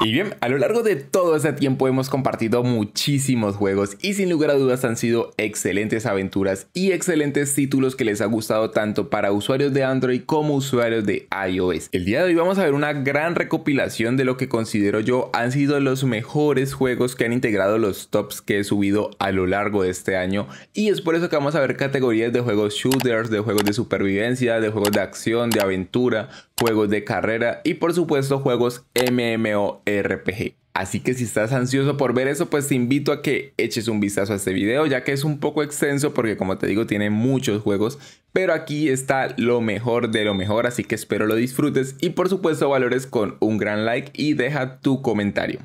Y bien, a lo largo de todo este tiempo hemos compartido muchísimos juegos y sin lugar a dudas han sido excelentes aventuras y excelentes títulos que les ha gustado tanto para usuarios de Android como usuarios de iOS. El día de hoy vamos a ver una gran recopilación de lo que considero yo han sido los mejores juegos que han integrado los tops que he subido a lo largo de este año y es por eso que vamos a ver categorías de juegos shooters, de juegos de supervivencia, de juegos de acción, de aventura, juegos de carrera y por supuesto juegos MMO RPG. Así que si estás ansioso por ver eso, pues te invito a que eches un vistazo a este video, ya que es un poco extenso porque como te digo tiene muchos juegos, pero aquí está lo mejor de lo mejor, así que espero lo disfrutes y por supuesto valores con un gran like y deja tu comentario.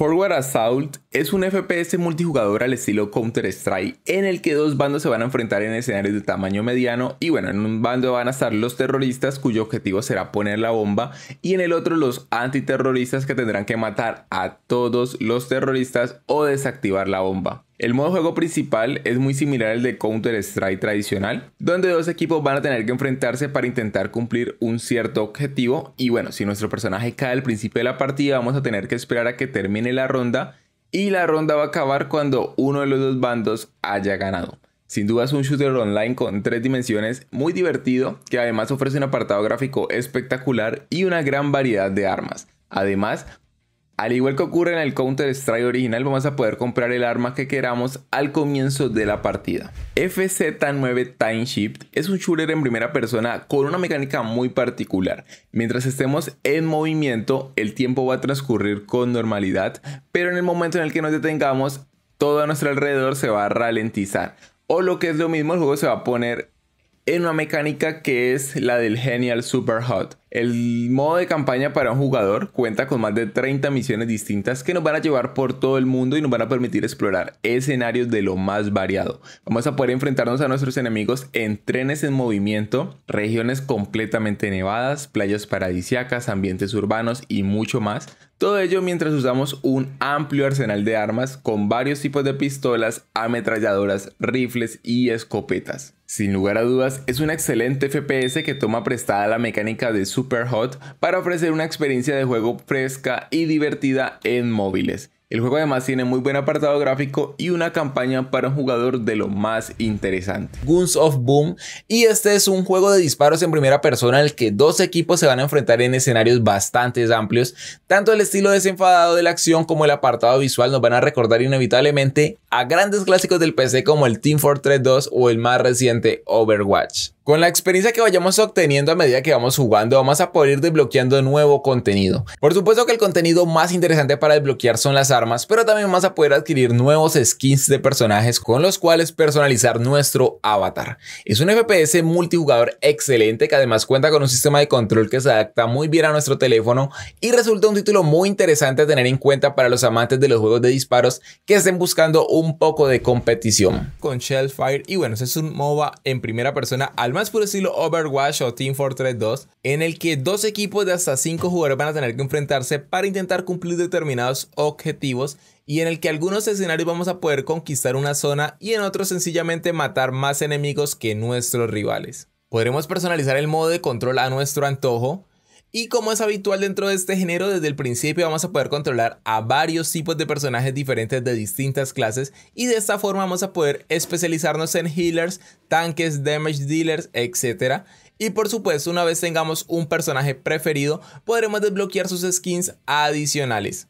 Forward Assault es un FPS multijugador al estilo Counter-Strike en el que dos bandos se van a enfrentar en escenarios de tamaño mediano y bueno, en un bando van a estar los terroristas cuyo objetivo será poner la bomba y en el otro los antiterroristas que tendrán que matar a todos los terroristas o desactivar la bomba. El modo juego principal es muy similar al de Counter-Strike tradicional, donde dos equipos van a tener que enfrentarse para intentar cumplir un cierto objetivo y bueno, si nuestro personaje cae al principio de la partida vamos a tener que esperar a que termine la ronda y la ronda va a acabar cuando uno de los dos bandos haya ganado. Sin duda es un shooter online con tres dimensiones muy divertido que además ofrece un apartado gráfico espectacular y una gran variedad de armas. Además, al igual que ocurre en el Counter-Strike original, vamos a poder comprar el arma que queramos al comienzo de la partida. FZ9 Time Shift es un shooter en primera persona con una mecánica muy particular. Mientras estemos en movimiento, el tiempo va a transcurrir con normalidad, pero en el momento en el que nos detengamos, todo a nuestro alrededor se va a ralentizar. O lo que es lo mismo, el juego se va a poner en una mecánica que es la del Genial Super Hot. El modo de campaña para un jugador cuenta con más de 30 misiones distintas que nos van a llevar por todo el mundo y nos van a permitir explorar escenarios de lo más variado. Vamos a poder enfrentarnos a nuestros enemigos en trenes en movimiento, regiones completamente nevadas, playas paradisiacas, ambientes urbanos y mucho más. Todo ello mientras usamos un amplio arsenal de armas con varios tipos de pistolas, ametralladoras, rifles y escopetas. Sin lugar a dudas, es un excelente FPS que toma prestada la mecánica de su Hot para ofrecer una experiencia de juego fresca y divertida en móviles. El juego además tiene muy buen apartado gráfico y una campaña para un jugador de lo más interesante. Guns of Boom y este es un juego de disparos en primera persona en el que dos equipos se van a enfrentar en escenarios bastante amplios. Tanto el estilo desenfadado de la acción como el apartado visual nos van a recordar inevitablemente a grandes clásicos del PC como el Team Fortress 2 o el más reciente Overwatch. Con la experiencia que vayamos obteniendo a medida que vamos jugando, vamos a poder ir desbloqueando nuevo contenido. Por supuesto que el contenido más interesante para desbloquear son las armas, pero también vamos a poder adquirir nuevos skins de personajes con los cuales personalizar nuestro avatar. Es un FPS multijugador excelente que además cuenta con un sistema de control que se adapta muy bien a nuestro teléfono y resulta un título muy interesante a tener en cuenta para los amantes de los juegos de disparos que estén buscando un poco de competición. Con Shellfire y bueno, es un MOBA en primera persona al más puro estilo Overwatch o Team Fortress 2, en el que dos equipos de hasta 5 jugadores van a tener que enfrentarse para intentar cumplir determinados objetivos y en el que algunos escenarios vamos a poder conquistar una zona y en otros sencillamente matar más enemigos que nuestros rivales. Podremos personalizar el modo de control a nuestro antojo, y como es habitual dentro de este género, desde el principio vamos a poder controlar a varios tipos de personajes diferentes de distintas clases y de esta forma vamos a poder especializarnos en healers, tanques, damage dealers, etc. Y por supuesto, una vez tengamos un personaje preferido, podremos desbloquear sus skins adicionales.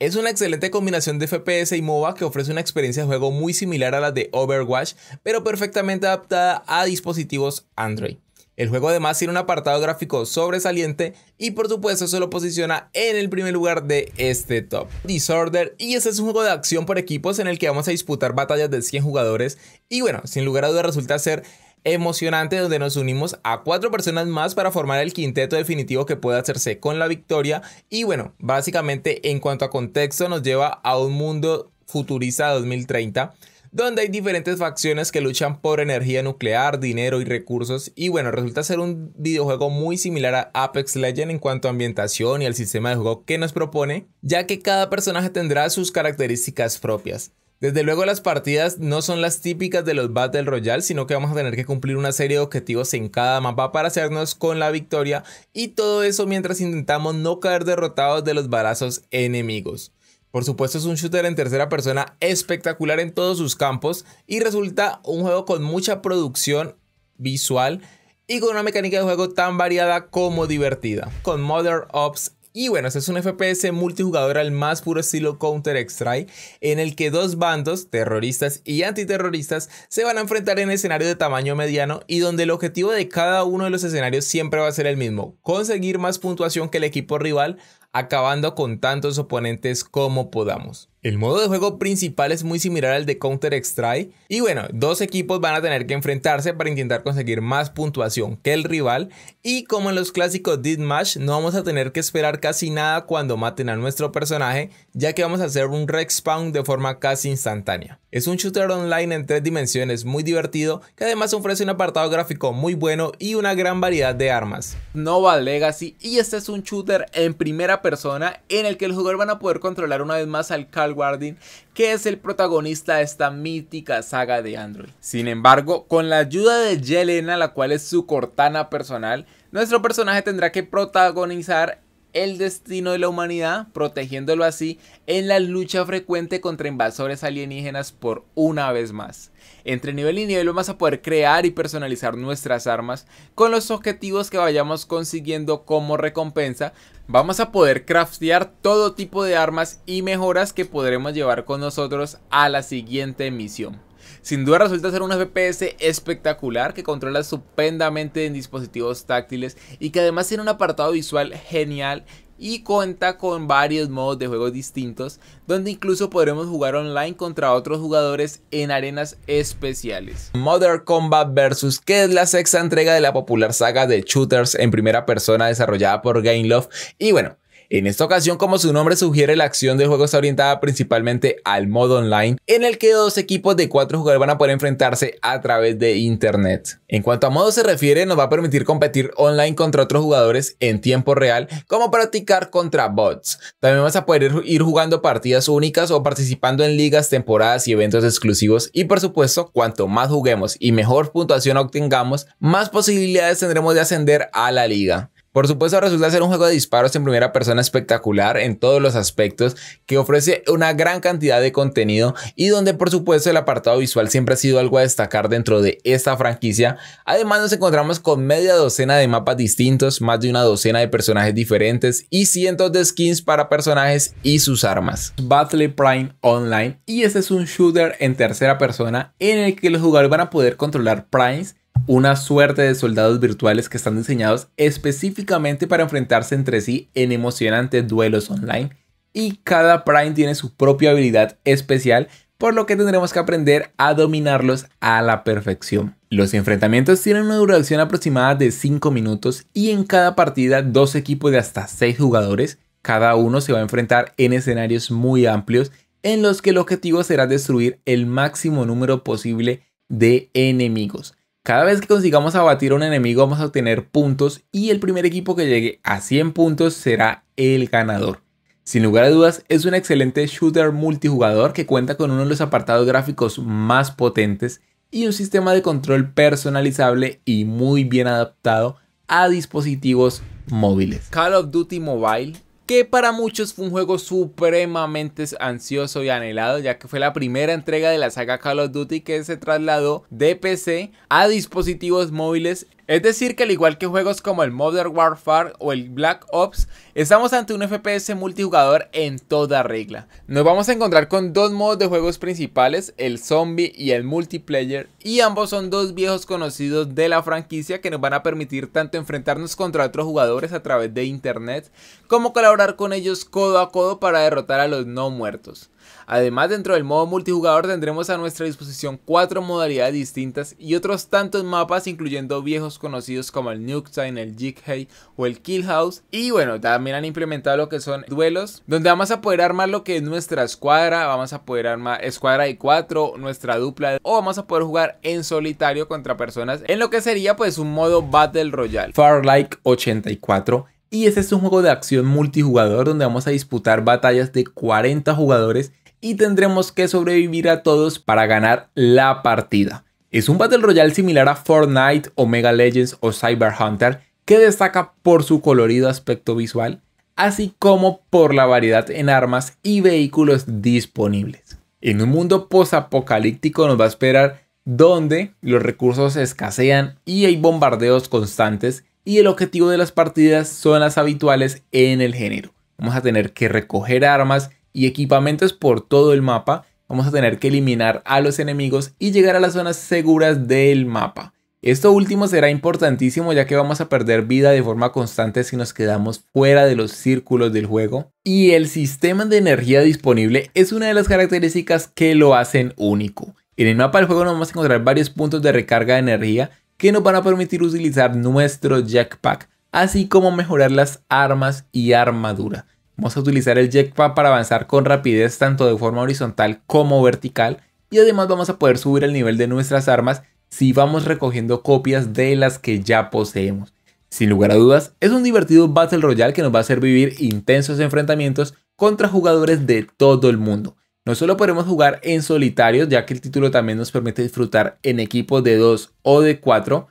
Es una excelente combinación de FPS y MOBA que ofrece una experiencia de juego muy similar a la de Overwatch, pero perfectamente adaptada a dispositivos Android. El juego además tiene un apartado gráfico sobresaliente y por supuesto se lo posiciona en el primer lugar de este top. Disorder y este es un juego de acción por equipos en el que vamos a disputar batallas de 100 jugadores y bueno, sin lugar a dudas resulta ser emocionante donde nos unimos a cuatro personas más para formar el quinteto definitivo que puede hacerse con la victoria y bueno, básicamente en cuanto a contexto nos lleva a un mundo futurista 2030 donde hay diferentes facciones que luchan por energía nuclear, dinero y recursos. Y bueno, resulta ser un videojuego muy similar a Apex Legend en cuanto a ambientación y al sistema de juego que nos propone, ya que cada personaje tendrá sus características propias. Desde luego las partidas no son las típicas de los Battle Royale, sino que vamos a tener que cumplir una serie de objetivos en cada mapa para hacernos con la victoria y todo eso mientras intentamos no caer derrotados de los balazos enemigos. Por supuesto es un shooter en tercera persona espectacular en todos sus campos y resulta un juego con mucha producción visual y con una mecánica de juego tan variada como divertida, con Mother Ops. Y bueno, este es un FPS multijugador al más puro estilo Counter-Strike, en el que dos bandos, terroristas y antiterroristas, se van a enfrentar en escenarios de tamaño mediano y donde el objetivo de cada uno de los escenarios siempre va a ser el mismo, conseguir más puntuación que el equipo rival acabando con tantos oponentes como podamos. El modo de juego principal es muy similar al de Counter Strike y bueno, dos equipos van a tener que enfrentarse para intentar conseguir más puntuación que el rival y como en los clásicos Deathmatch no vamos a tener que esperar casi nada cuando maten a nuestro personaje ya que vamos a hacer un respawn de forma casi instantánea. Es un shooter online en tres dimensiones muy divertido que además ofrece un apartado gráfico muy bueno y una gran variedad de armas. Nova Legacy y este es un shooter en primera persona en el que el jugador van a poder controlar una vez más al cal Warding que es el protagonista de esta mítica saga de Android. Sin embargo, con la ayuda de Yelena, la cual es su cortana personal, nuestro personaje tendrá que protagonizar el destino de la humanidad, protegiéndolo así en la lucha frecuente contra invasores alienígenas por una vez más. Entre nivel y nivel vamos a poder crear y personalizar nuestras armas con los objetivos que vayamos consiguiendo como recompensa. Vamos a poder craftear todo tipo de armas y mejoras que podremos llevar con nosotros a la siguiente misión. Sin duda resulta ser una FPS espectacular que controla estupendamente en dispositivos táctiles y que además tiene un apartado visual genial y cuenta con varios modos de juego distintos, donde incluso podremos jugar online contra otros jugadores en arenas especiales. Mother Combat vs. que es la sexta entrega de la popular saga de shooters en primera persona desarrollada por Gameloft y bueno, en esta ocasión, como su nombre sugiere, la acción del juego está orientada principalmente al modo online, en el que dos equipos de cuatro jugadores van a poder enfrentarse a través de internet. En cuanto a modo se refiere, nos va a permitir competir online contra otros jugadores en tiempo real, como practicar contra bots. También vas a poder ir jugando partidas únicas o participando en ligas, temporadas y eventos exclusivos. Y por supuesto, cuanto más juguemos y mejor puntuación obtengamos, más posibilidades tendremos de ascender a la liga. Por supuesto, resulta ser un juego de disparos en primera persona espectacular en todos los aspectos, que ofrece una gran cantidad de contenido y donde por supuesto el apartado visual siempre ha sido algo a destacar dentro de esta franquicia. Además nos encontramos con media docena de mapas distintos, más de una docena de personajes diferentes y cientos de skins para personajes y sus armas. Battle Prime Online y este es un shooter en tercera persona en el que los jugadores van a poder controlar primes una suerte de soldados virtuales que están diseñados específicamente para enfrentarse entre sí en emocionantes duelos online. Y cada Prime tiene su propia habilidad especial, por lo que tendremos que aprender a dominarlos a la perfección. Los enfrentamientos tienen una duración aproximada de 5 minutos y en cada partida dos equipos de hasta 6 jugadores. Cada uno se va a enfrentar en escenarios muy amplios en los que el objetivo será destruir el máximo número posible de enemigos. Cada vez que consigamos abatir a un enemigo vamos a obtener puntos y el primer equipo que llegue a 100 puntos será el ganador. Sin lugar a dudas, es un excelente shooter multijugador que cuenta con uno de los apartados gráficos más potentes y un sistema de control personalizable y muy bien adaptado a dispositivos móviles. Call of Duty Mobile que para muchos fue un juego supremamente ansioso y anhelado, ya que fue la primera entrega de la saga Call of Duty que se trasladó de PC a dispositivos móviles es decir que al igual que juegos como el Modern Warfare o el Black Ops, estamos ante un FPS multijugador en toda regla. Nos vamos a encontrar con dos modos de juegos principales, el zombie y el multiplayer, y ambos son dos viejos conocidos de la franquicia que nos van a permitir tanto enfrentarnos contra otros jugadores a través de internet, como colaborar con ellos codo a codo para derrotar a los no muertos. Además, dentro del modo multijugador tendremos a nuestra disposición cuatro modalidades distintas y otros tantos mapas, incluyendo viejos conocidos como el Nuketown, el Jighei o el Killhouse. Y bueno, también han implementado lo que son duelos, donde vamos a poder armar lo que es nuestra escuadra, vamos a poder armar escuadra de cuatro, nuestra dupla, o vamos a poder jugar en solitario contra personas en lo que sería pues un modo Battle Royale. Far Like 84 y este es un juego de acción multijugador donde vamos a disputar batallas de 40 jugadores y tendremos que sobrevivir a todos para ganar la partida. Es un Battle Royale similar a Fortnite, Omega Legends o Cyber Hunter que destaca por su colorido aspecto visual, así como por la variedad en armas y vehículos disponibles. En un mundo posapocalíptico nos va a esperar donde los recursos escasean y hay bombardeos constantes y el objetivo de las partidas son las habituales en el género. Vamos a tener que recoger armas y equipamientos por todo el mapa, vamos a tener que eliminar a los enemigos y llegar a las zonas seguras del mapa. Esto último será importantísimo ya que vamos a perder vida de forma constante si nos quedamos fuera de los círculos del juego. Y el sistema de energía disponible es una de las características que lo hacen único. En el mapa del juego nos vamos a encontrar varios puntos de recarga de energía que nos van a permitir utilizar nuestro jackpack, así como mejorar las armas y armadura. Vamos a utilizar el jetpack para avanzar con rapidez tanto de forma horizontal como vertical y además vamos a poder subir el nivel de nuestras armas si vamos recogiendo copias de las que ya poseemos. Sin lugar a dudas, es un divertido Battle Royale que nos va a hacer vivir intensos enfrentamientos contra jugadores de todo el mundo. No solo podremos jugar en solitario, ya que el título también nos permite disfrutar en equipos de 2 o de 4,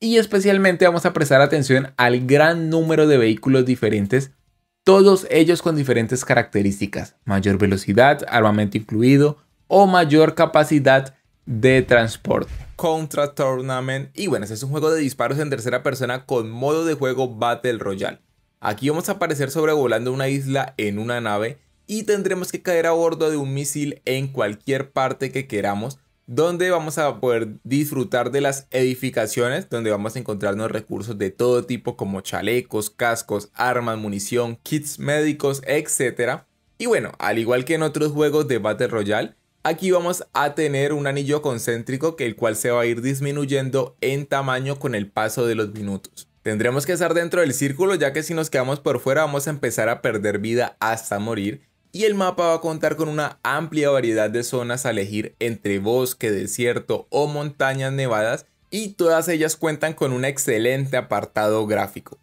y especialmente vamos a prestar atención al gran número de vehículos diferentes todos ellos con diferentes características, mayor velocidad, armamento incluido o mayor capacidad de transporte. Contra Tournament. Y bueno, ese es un juego de disparos en tercera persona con modo de juego Battle Royale. Aquí vamos a aparecer sobrevolando una isla en una nave y tendremos que caer a bordo de un misil en cualquier parte que queramos donde vamos a poder disfrutar de las edificaciones, donde vamos a encontrarnos recursos de todo tipo como chalecos, cascos, armas, munición, kits médicos, etc. Y bueno, al igual que en otros juegos de Battle Royale, aquí vamos a tener un anillo concéntrico que el cual se va a ir disminuyendo en tamaño con el paso de los minutos. Tendremos que estar dentro del círculo ya que si nos quedamos por fuera vamos a empezar a perder vida hasta morir y el mapa va a contar con una amplia variedad de zonas a elegir entre bosque, desierto o montañas nevadas y todas ellas cuentan con un excelente apartado gráfico.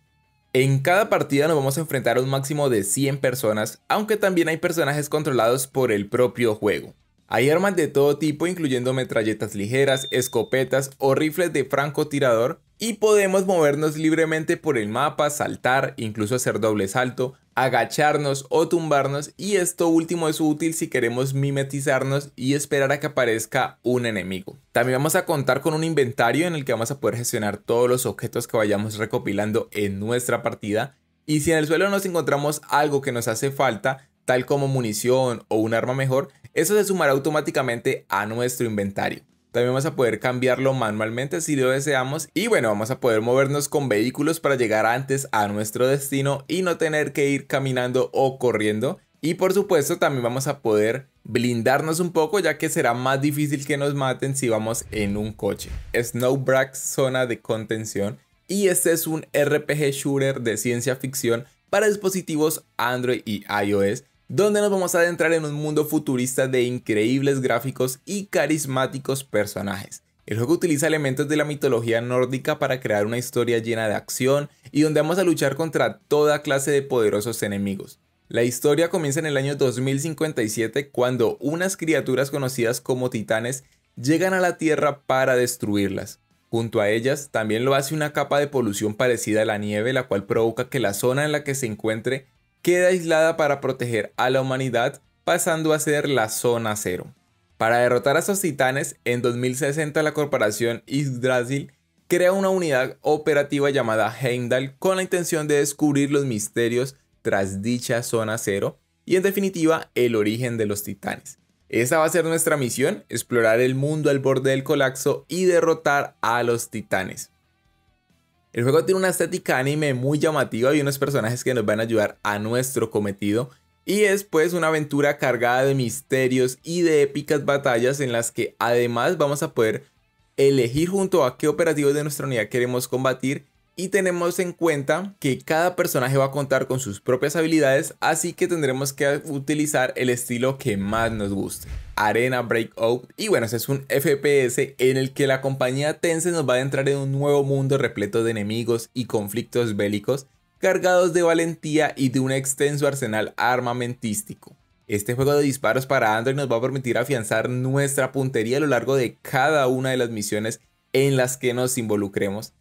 En cada partida nos vamos a enfrentar a un máximo de 100 personas, aunque también hay personajes controlados por el propio juego. Hay armas de todo tipo incluyendo metralletas ligeras, escopetas o rifles de francotirador y podemos movernos libremente por el mapa, saltar, incluso hacer doble salto, agacharnos o tumbarnos y esto último es útil si queremos mimetizarnos y esperar a que aparezca un enemigo. También vamos a contar con un inventario en el que vamos a poder gestionar todos los objetos que vayamos recopilando en nuestra partida y si en el suelo nos encontramos algo que nos hace falta, tal como munición o un arma mejor, eso se sumará automáticamente a nuestro inventario. También vamos a poder cambiarlo manualmente si lo deseamos. Y bueno, vamos a poder movernos con vehículos para llegar antes a nuestro destino y no tener que ir caminando o corriendo. Y por supuesto también vamos a poder blindarnos un poco ya que será más difícil que nos maten si vamos en un coche. Snowbreak zona de contención. Y este es un RPG shooter de ciencia ficción para dispositivos Android y iOS donde nos vamos a adentrar en un mundo futurista de increíbles gráficos y carismáticos personajes. El juego utiliza elementos de la mitología nórdica para crear una historia llena de acción y donde vamos a luchar contra toda clase de poderosos enemigos. La historia comienza en el año 2057 cuando unas criaturas conocidas como titanes llegan a la Tierra para destruirlas. Junto a ellas también lo hace una capa de polución parecida a la nieve, la cual provoca que la zona en la que se encuentre queda aislada para proteger a la humanidad pasando a ser la Zona Cero. Para derrotar a esos titanes, en 2060 la corporación Isdrasil crea una unidad operativa llamada Heimdall con la intención de descubrir los misterios tras dicha Zona Cero y en definitiva el origen de los titanes. Esa va a ser nuestra misión, explorar el mundo al borde del colapso y derrotar a los titanes. El juego tiene una estética anime muy llamativa y unos personajes que nos van a ayudar a nuestro cometido. Y es pues una aventura cargada de misterios y de épicas batallas en las que además vamos a poder elegir junto a qué operativos de nuestra unidad queremos combatir y tenemos en cuenta que cada personaje va a contar con sus propias habilidades, así que tendremos que utilizar el estilo que más nos guste. Arena Breakout y bueno, ese es un FPS en el que la compañía Tense nos va a entrar en un nuevo mundo repleto de enemigos y conflictos bélicos cargados de valentía y de un extenso arsenal armamentístico. Este juego de disparos para Android nos va a permitir afianzar nuestra puntería a lo largo de cada una de las misiones en las que nos involucremos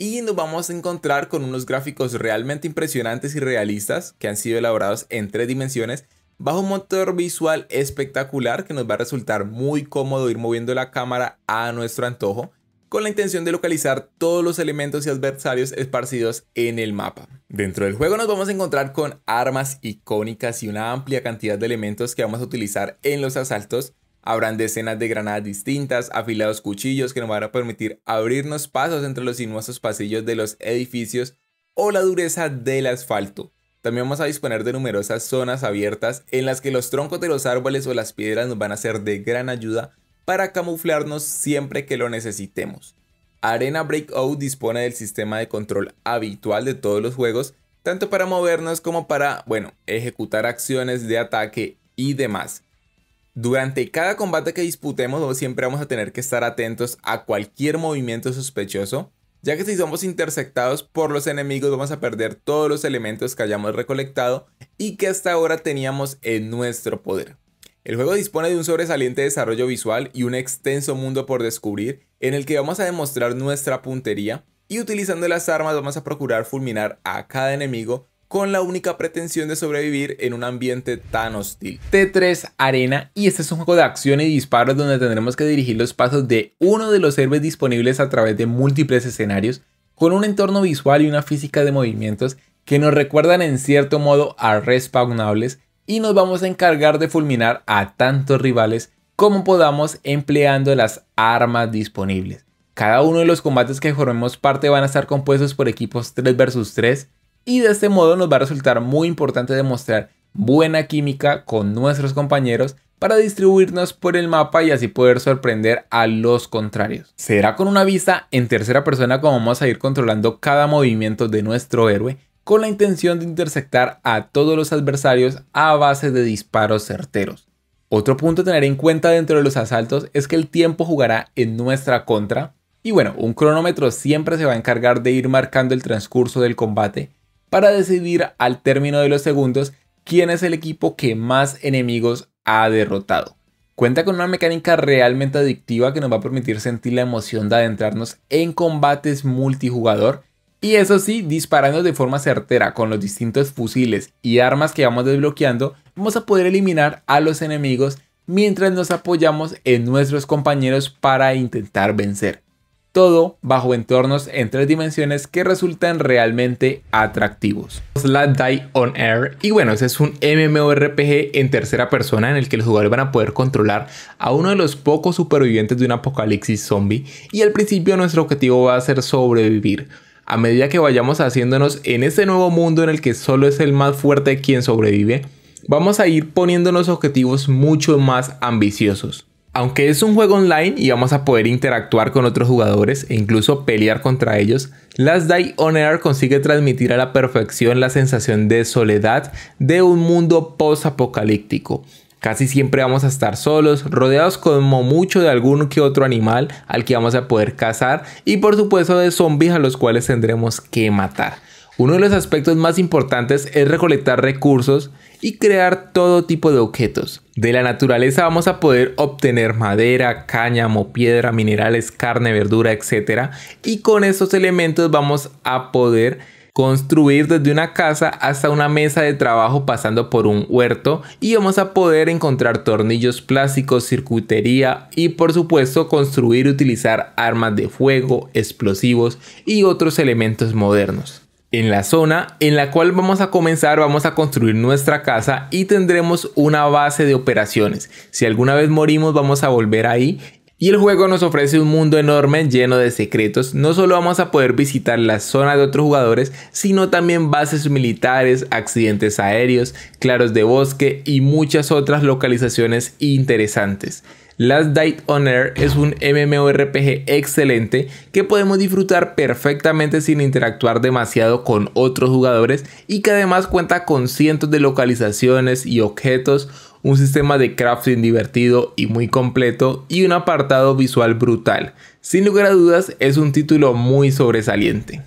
y nos vamos a encontrar con unos gráficos realmente impresionantes y realistas que han sido elaborados en tres dimensiones bajo un motor visual espectacular que nos va a resultar muy cómodo ir moviendo la cámara a nuestro antojo con la intención de localizar todos los elementos y adversarios esparcidos en el mapa. Dentro del juego nos vamos a encontrar con armas icónicas y una amplia cantidad de elementos que vamos a utilizar en los asaltos, Habrán decenas de granadas distintas, afilados cuchillos que nos van a permitir abrirnos pasos entre los sinuosos pasillos de los edificios o la dureza del asfalto. También vamos a disponer de numerosas zonas abiertas en las que los troncos de los árboles o las piedras nos van a ser de gran ayuda para camuflarnos siempre que lo necesitemos. Arena Breakout dispone del sistema de control habitual de todos los juegos, tanto para movernos como para, bueno, ejecutar acciones de ataque y demás. Durante cada combate que disputemos siempre vamos a tener que estar atentos a cualquier movimiento sospechoso, ya que si somos interceptados por los enemigos vamos a perder todos los elementos que hayamos recolectado y que hasta ahora teníamos en nuestro poder. El juego dispone de un sobresaliente desarrollo visual y un extenso mundo por descubrir en el que vamos a demostrar nuestra puntería y utilizando las armas vamos a procurar fulminar a cada enemigo con la única pretensión de sobrevivir en un ambiente tan hostil. T3 Arena y este es un juego de acción y disparos donde tendremos que dirigir los pasos de uno de los héroes disponibles a través de múltiples escenarios con un entorno visual y una física de movimientos que nos recuerdan en cierto modo a respawnables y nos vamos a encargar de fulminar a tantos rivales como podamos empleando las armas disponibles. Cada uno de los combates que formemos parte van a estar compuestos por equipos 3 vs 3 y de este modo nos va a resultar muy importante demostrar buena química con nuestros compañeros para distribuirnos por el mapa y así poder sorprender a los contrarios. Será con una vista en tercera persona como vamos a ir controlando cada movimiento de nuestro héroe con la intención de interceptar a todos los adversarios a base de disparos certeros. Otro punto a tener en cuenta dentro de los asaltos es que el tiempo jugará en nuestra contra y bueno, un cronómetro siempre se va a encargar de ir marcando el transcurso del combate para decidir al término de los segundos quién es el equipo que más enemigos ha derrotado. Cuenta con una mecánica realmente adictiva que nos va a permitir sentir la emoción de adentrarnos en combates multijugador y eso sí, disparando de forma certera con los distintos fusiles y armas que vamos desbloqueando, vamos a poder eliminar a los enemigos mientras nos apoyamos en nuestros compañeros para intentar vencer todo bajo entornos en tres dimensiones que resultan realmente atractivos. La Die On Air y bueno, ese es un MMORPG en tercera persona en el que los jugadores van a poder controlar a uno de los pocos supervivientes de un apocalipsis zombie y al principio nuestro objetivo va a ser sobrevivir. A medida que vayamos haciéndonos en este nuevo mundo en el que solo es el más fuerte quien sobrevive, vamos a ir poniéndonos objetivos mucho más ambiciosos. Aunque es un juego online y vamos a poder interactuar con otros jugadores e incluso pelear contra ellos, Last Die on Air consigue transmitir a la perfección la sensación de soledad de un mundo post-apocalíptico. Casi siempre vamos a estar solos, rodeados como mucho de algún que otro animal al que vamos a poder cazar y por supuesto de zombies a los cuales tendremos que matar. Uno de los aspectos más importantes es recolectar recursos y crear todo tipo de objetos. De la naturaleza vamos a poder obtener madera, cáñamo, piedra, minerales, carne, verdura, etc. Y con esos elementos vamos a poder construir desde una casa hasta una mesa de trabajo pasando por un huerto y vamos a poder encontrar tornillos plásticos, circuitería y por supuesto construir y utilizar armas de fuego, explosivos y otros elementos modernos en la zona en la cual vamos a comenzar, vamos a construir nuestra casa y tendremos una base de operaciones. Si alguna vez morimos vamos a volver ahí y el juego nos ofrece un mundo enorme lleno de secretos. No solo vamos a poder visitar la zona de otros jugadores, sino también bases militares, accidentes aéreos, claros de bosque y muchas otras localizaciones interesantes. Last Night on Air es un MMORPG excelente que podemos disfrutar perfectamente sin interactuar demasiado con otros jugadores y que además cuenta con cientos de localizaciones y objetos, un sistema de crafting divertido y muy completo y un apartado visual brutal. Sin lugar a dudas es un título muy sobresaliente.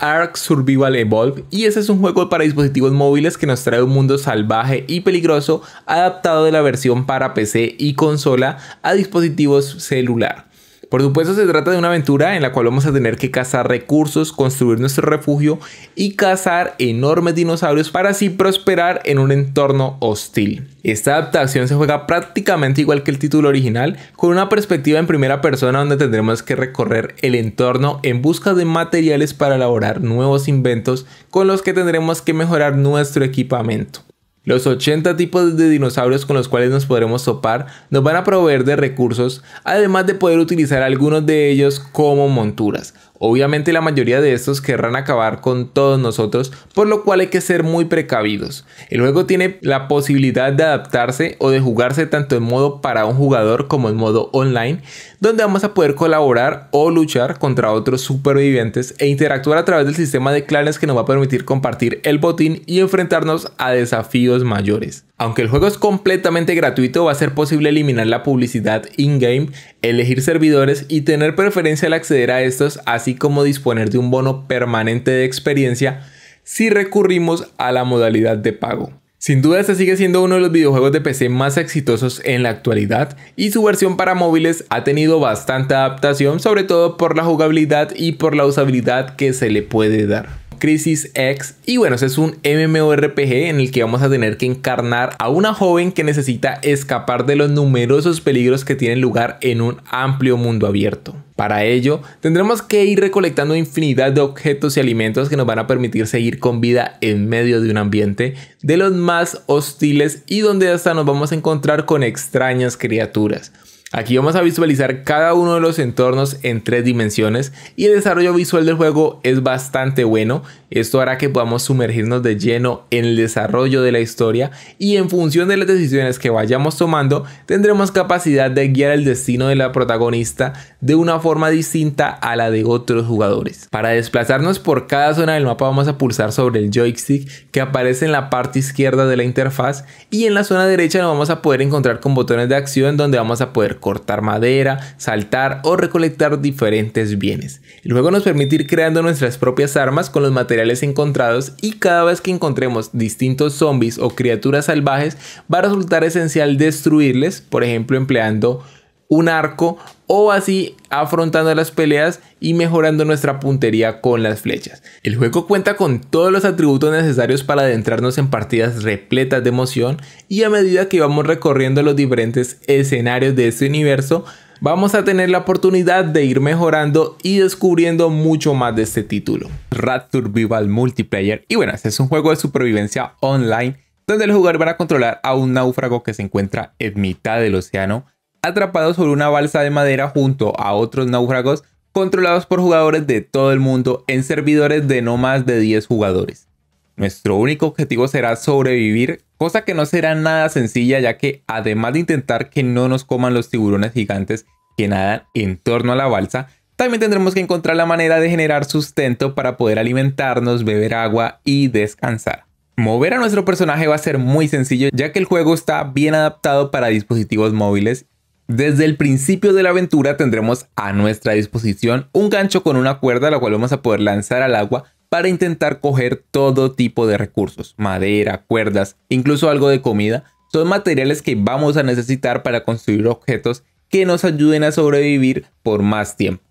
Ark Survival Evolve y ese es un juego para dispositivos móviles que nos trae un mundo salvaje y peligroso adaptado de la versión para PC y consola a dispositivos celular. Por supuesto, se trata de una aventura en la cual vamos a tener que cazar recursos, construir nuestro refugio y cazar enormes dinosaurios para así prosperar en un entorno hostil. Esta adaptación se juega prácticamente igual que el título original, con una perspectiva en primera persona donde tendremos que recorrer el entorno en busca de materiales para elaborar nuevos inventos con los que tendremos que mejorar nuestro equipamiento. Los 80 tipos de dinosaurios con los cuales nos podremos topar nos van a proveer de recursos, además de poder utilizar algunos de ellos como monturas. Obviamente la mayoría de estos querrán acabar con todos nosotros, por lo cual hay que ser muy precavidos. El juego tiene la posibilidad de adaptarse o de jugarse tanto en modo para un jugador como en modo online, donde vamos a poder colaborar o luchar contra otros supervivientes e interactuar a través del sistema de clanes que nos va a permitir compartir el botín y enfrentarnos a desafíos mayores. Aunque el juego es completamente gratuito, va a ser posible eliminar la publicidad in-game, elegir servidores y tener preferencia al acceder a estos, así como disponer de un bono permanente de experiencia si recurrimos a la modalidad de pago. Sin duda este sigue siendo uno de los videojuegos de PC más exitosos en la actualidad y su versión para móviles ha tenido bastante adaptación sobre todo por la jugabilidad y por la usabilidad que se le puede dar. Crisis X. Y bueno, es un MMORPG en el que vamos a tener que encarnar a una joven que necesita escapar de los numerosos peligros que tienen lugar en un amplio mundo abierto. Para ello, tendremos que ir recolectando infinidad de objetos y alimentos que nos van a permitir seguir con vida en medio de un ambiente de los más hostiles y donde hasta nos vamos a encontrar con extrañas criaturas. Aquí vamos a visualizar cada uno de los entornos en tres dimensiones y el desarrollo visual del juego es bastante bueno esto hará que podamos sumergirnos de lleno en el desarrollo de la historia y en función de las decisiones que vayamos tomando tendremos capacidad de guiar el destino de la protagonista de una forma distinta a la de otros jugadores. Para desplazarnos por cada zona del mapa vamos a pulsar sobre el joystick que aparece en la parte izquierda de la interfaz y en la zona derecha nos vamos a poder encontrar con botones de acción donde vamos a poder cortar madera, saltar o recolectar diferentes bienes. El nos permite ir creando nuestras propias armas con los materiales encontrados y cada vez que encontremos distintos zombies o criaturas salvajes va a resultar esencial destruirles, por ejemplo empleando un arco o así afrontando las peleas y mejorando nuestra puntería con las flechas. El juego cuenta con todos los atributos necesarios para adentrarnos en partidas repletas de emoción y a medida que vamos recorriendo los diferentes escenarios de este universo vamos a tener la oportunidad de ir mejorando y descubriendo mucho más de este título. Rat Survival Multiplayer. Y bueno, este es un juego de supervivencia online donde el jugador va a controlar a un náufrago que se encuentra en mitad del océano, atrapado sobre una balsa de madera junto a otros náufragos controlados por jugadores de todo el mundo en servidores de no más de 10 jugadores. Nuestro único objetivo será sobrevivir cosa que no será nada sencilla ya que además de intentar que no nos coman los tiburones gigantes que nadan en torno a la balsa, también tendremos que encontrar la manera de generar sustento para poder alimentarnos, beber agua y descansar. Mover a nuestro personaje va a ser muy sencillo ya que el juego está bien adaptado para dispositivos móviles. Desde el principio de la aventura tendremos a nuestra disposición un gancho con una cuerda la cual vamos a poder lanzar al agua para intentar coger todo tipo de recursos, madera, cuerdas, incluso algo de comida, son materiales que vamos a necesitar para construir objetos que nos ayuden a sobrevivir por más tiempo.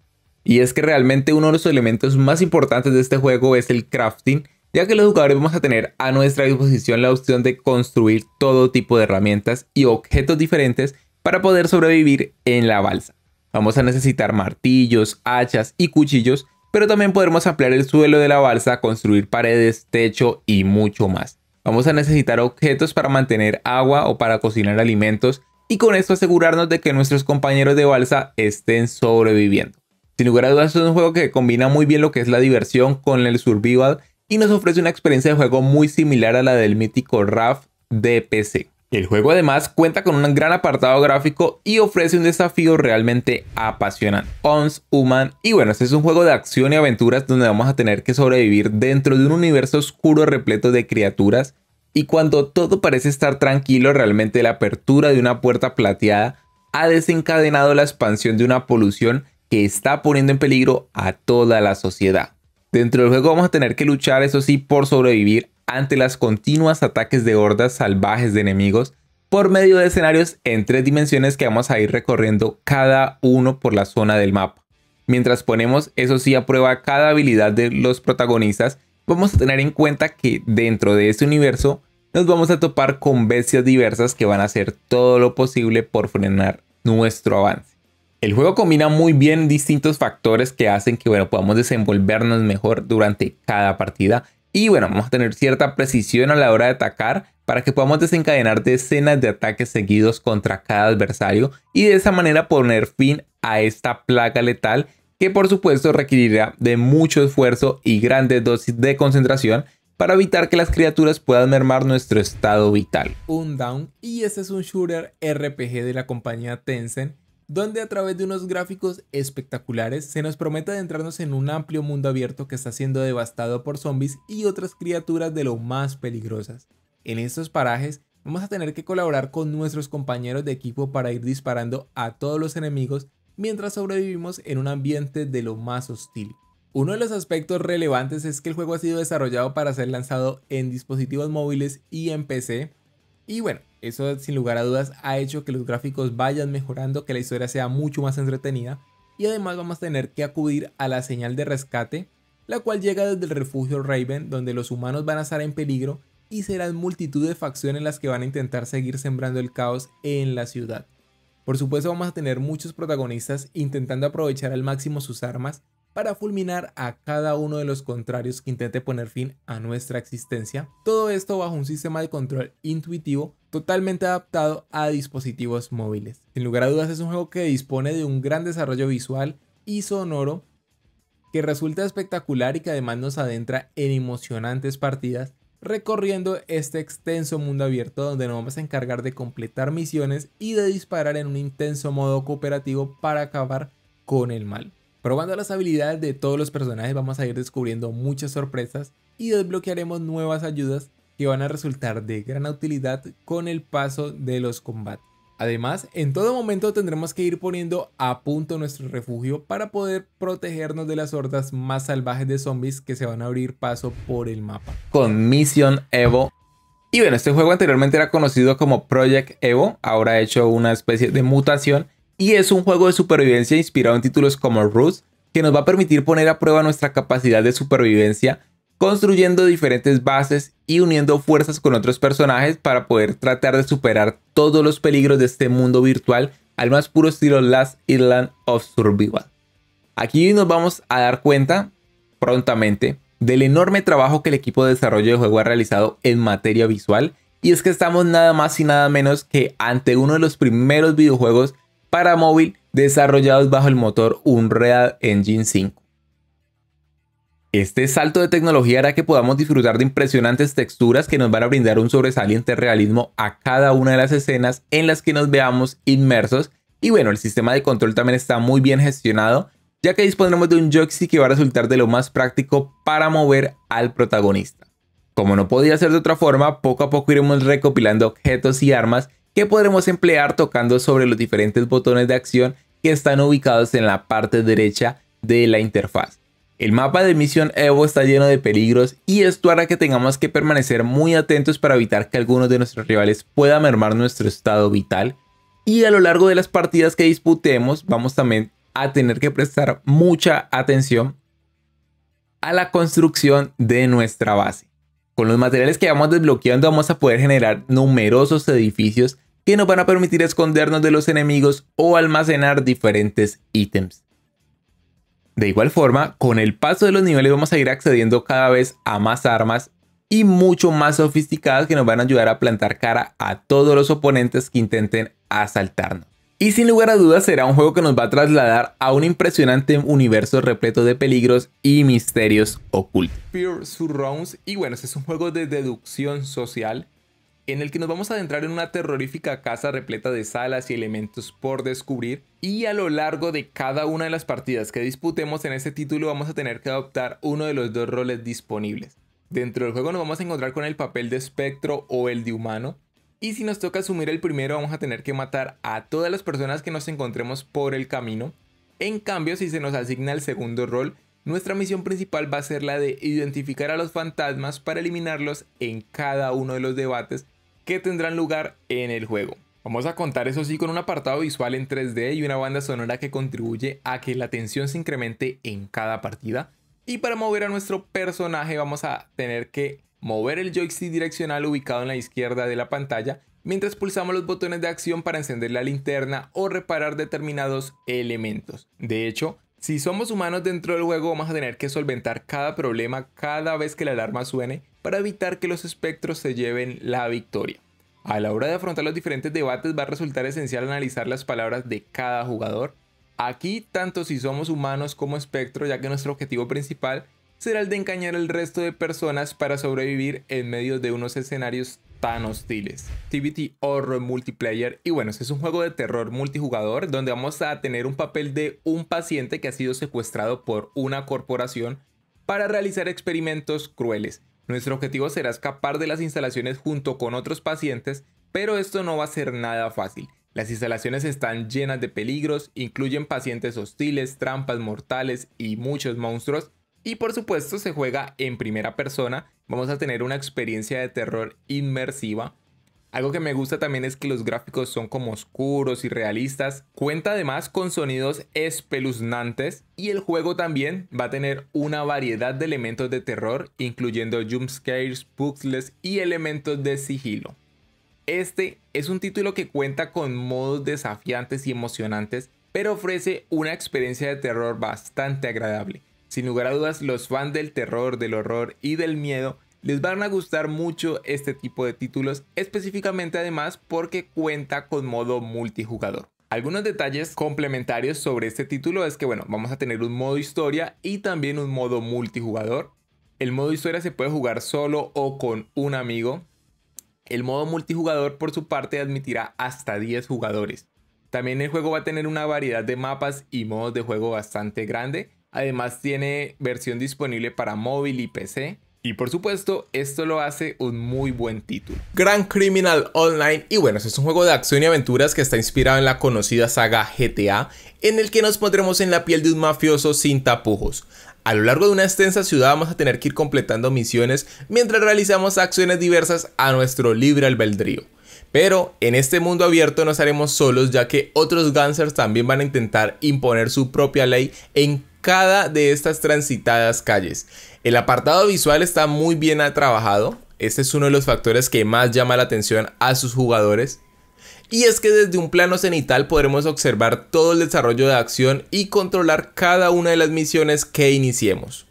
Y es que realmente uno de los elementos más importantes de este juego es el crafting, ya que los jugadores vamos a tener a nuestra disposición la opción de construir todo tipo de herramientas y objetos diferentes para poder sobrevivir en la balsa. Vamos a necesitar martillos, hachas y cuchillos pero también podremos ampliar el suelo de la balsa, construir paredes, techo y mucho más. Vamos a necesitar objetos para mantener agua o para cocinar alimentos y con esto asegurarnos de que nuestros compañeros de balsa estén sobreviviendo. Sin lugar a dudas es un juego que combina muy bien lo que es la diversión con el survival y nos ofrece una experiencia de juego muy similar a la del mítico RAF de PC. El juego además cuenta con un gran apartado gráfico y ofrece un desafío realmente apasionante. Ons Human. Y bueno, este es un juego de acción y aventuras donde vamos a tener que sobrevivir dentro de un universo oscuro repleto de criaturas. Y cuando todo parece estar tranquilo, realmente la apertura de una puerta plateada ha desencadenado la expansión de una polución que está poniendo en peligro a toda la sociedad. Dentro del juego vamos a tener que luchar, eso sí, por sobrevivir ante las continuas ataques de hordas salvajes de enemigos por medio de escenarios en tres dimensiones que vamos a ir recorriendo cada uno por la zona del mapa. Mientras ponemos eso sí a prueba cada habilidad de los protagonistas, vamos a tener en cuenta que dentro de este universo nos vamos a topar con bestias diversas que van a hacer todo lo posible por frenar nuestro avance. El juego combina muy bien distintos factores que hacen que bueno, podamos desenvolvernos mejor durante cada partida y bueno, vamos a tener cierta precisión a la hora de atacar para que podamos desencadenar decenas de ataques seguidos contra cada adversario y de esa manera poner fin a esta plaga letal que por supuesto requerirá de mucho esfuerzo y grandes dosis de concentración para evitar que las criaturas puedan mermar nuestro estado vital. Un down y este es un shooter RPG de la compañía Tencent donde a través de unos gráficos espectaculares se nos promete adentrarnos en un amplio mundo abierto que está siendo devastado por zombies y otras criaturas de lo más peligrosas. En estos parajes vamos a tener que colaborar con nuestros compañeros de equipo para ir disparando a todos los enemigos mientras sobrevivimos en un ambiente de lo más hostil. Uno de los aspectos relevantes es que el juego ha sido desarrollado para ser lanzado en dispositivos móviles y en PC, y bueno, eso sin lugar a dudas ha hecho que los gráficos vayan mejorando, que la historia sea mucho más entretenida y además vamos a tener que acudir a la señal de rescate, la cual llega desde el refugio Raven, donde los humanos van a estar en peligro y serán multitud de facciones las que van a intentar seguir sembrando el caos en la ciudad. Por supuesto vamos a tener muchos protagonistas intentando aprovechar al máximo sus armas para fulminar a cada uno de los contrarios que intente poner fin a nuestra existencia. Todo esto bajo un sistema de control intuitivo totalmente adaptado a dispositivos móviles. Sin lugar a dudas es un juego que dispone de un gran desarrollo visual y sonoro que resulta espectacular y que además nos adentra en emocionantes partidas recorriendo este extenso mundo abierto donde nos vamos a encargar de completar misiones y de disparar en un intenso modo cooperativo para acabar con el mal. Probando las habilidades de todos los personajes vamos a ir descubriendo muchas sorpresas y desbloquearemos nuevas ayudas que van a resultar de gran utilidad con el paso de los combates. Además, en todo momento tendremos que ir poniendo a punto nuestro refugio para poder protegernos de las hordas más salvajes de zombies que se van a abrir paso por el mapa. Con Mission Evo. Y bueno, este juego anteriormente era conocido como Project Evo, ahora ha hecho una especie de mutación y es un juego de supervivencia inspirado en títulos como Rust que nos va a permitir poner a prueba nuestra capacidad de supervivencia construyendo diferentes bases y uniendo fuerzas con otros personajes para poder tratar de superar todos los peligros de este mundo virtual al más puro estilo Last Island of Survival. Aquí nos vamos a dar cuenta prontamente del enorme trabajo que el equipo de desarrollo de juego ha realizado en materia visual y es que estamos nada más y nada menos que ante uno de los primeros videojuegos para móvil desarrollados bajo el motor Unreal Engine 5. Este salto de tecnología hará que podamos disfrutar de impresionantes texturas que nos van a brindar un sobresaliente realismo a cada una de las escenas en las que nos veamos inmersos. Y bueno, el sistema de control también está muy bien gestionado, ya que dispondremos de un joystick que va a resultar de lo más práctico para mover al protagonista. Como no podía ser de otra forma, poco a poco iremos recopilando objetos y armas que podremos emplear tocando sobre los diferentes botones de acción que están ubicados en la parte derecha de la interfaz. El mapa de Misión Evo está lleno de peligros y esto hará que tengamos que permanecer muy atentos para evitar que alguno de nuestros rivales pueda mermar nuestro estado vital. Y a lo largo de las partidas que disputemos vamos también a tener que prestar mucha atención a la construcción de nuestra base. Con los materiales que vamos desbloqueando vamos a poder generar numerosos edificios que nos van a permitir escondernos de los enemigos o almacenar diferentes ítems. De igual forma, con el paso de los niveles vamos a ir accediendo cada vez a más armas y mucho más sofisticadas que nos van a ayudar a plantar cara a todos los oponentes que intenten asaltarnos. Y sin lugar a dudas será un juego que nos va a trasladar a un impresionante universo repleto de peligros y misterios ocultos. Pure Surrounds, y bueno, es un juego de deducción social en el que nos vamos a adentrar en una terrorífica casa repleta de salas y elementos por descubrir y a lo largo de cada una de las partidas que disputemos en este título vamos a tener que adoptar uno de los dos roles disponibles. Dentro del juego nos vamos a encontrar con el papel de espectro o el de humano y si nos toca asumir el primero vamos a tener que matar a todas las personas que nos encontremos por el camino. En cambio si se nos asigna el segundo rol nuestra misión principal va a ser la de identificar a los fantasmas para eliminarlos en cada uno de los debates que tendrán lugar en el juego. Vamos a contar eso sí con un apartado visual en 3D y una banda sonora que contribuye a que la tensión se incremente en cada partida. Y para mover a nuestro personaje vamos a tener que mover el joystick direccional ubicado en la izquierda de la pantalla mientras pulsamos los botones de acción para encender la linterna o reparar determinados elementos. De hecho, si somos humanos dentro del juego vamos a tener que solventar cada problema cada vez que la alarma suene para evitar que los espectros se lleven la victoria. A la hora de afrontar los diferentes debates va a resultar esencial analizar las palabras de cada jugador. Aquí tanto si somos humanos como espectro ya que nuestro objetivo principal será el de engañar al resto de personas para sobrevivir en medio de unos escenarios tan hostiles. TBT Horror Multiplayer y bueno, es un juego de terror multijugador donde vamos a tener un papel de un paciente que ha sido secuestrado por una corporación para realizar experimentos crueles. Nuestro objetivo será escapar de las instalaciones junto con otros pacientes, pero esto no va a ser nada fácil. Las instalaciones están llenas de peligros, incluyen pacientes hostiles, trampas mortales y muchos monstruos, y por supuesto se juega en primera persona. Vamos a tener una experiencia de terror inmersiva. Algo que me gusta también es que los gráficos son como oscuros y realistas. Cuenta además con sonidos espeluznantes y el juego también va a tener una variedad de elementos de terror, incluyendo jumpscares, puzzles y elementos de sigilo. Este es un título que cuenta con modos desafiantes y emocionantes, pero ofrece una experiencia de terror bastante agradable. Sin lugar a dudas, los fans del terror, del horror y del miedo les van a gustar mucho este tipo de títulos, específicamente además porque cuenta con modo multijugador. Algunos detalles complementarios sobre este título es que bueno, vamos a tener un modo historia y también un modo multijugador. El modo historia se puede jugar solo o con un amigo. El modo multijugador por su parte admitirá hasta 10 jugadores. También el juego va a tener una variedad de mapas y modos de juego bastante grande Además tiene versión disponible para móvil y PC. Y por supuesto, esto lo hace un muy buen título. Gran Criminal Online, y bueno, este es un juego de acción y aventuras que está inspirado en la conocida saga GTA, en el que nos pondremos en la piel de un mafioso sin tapujos. A lo largo de una extensa ciudad vamos a tener que ir completando misiones mientras realizamos acciones diversas a nuestro libre albedrío. Pero en este mundo abierto no estaremos solos ya que otros gangsters también van a intentar imponer su propia ley en cada de estas transitadas calles. El apartado visual está muy bien trabajado. Este es uno de los factores que más llama la atención a sus jugadores. Y es que desde un plano cenital podremos observar todo el desarrollo de acción y controlar cada una de las misiones que iniciemos.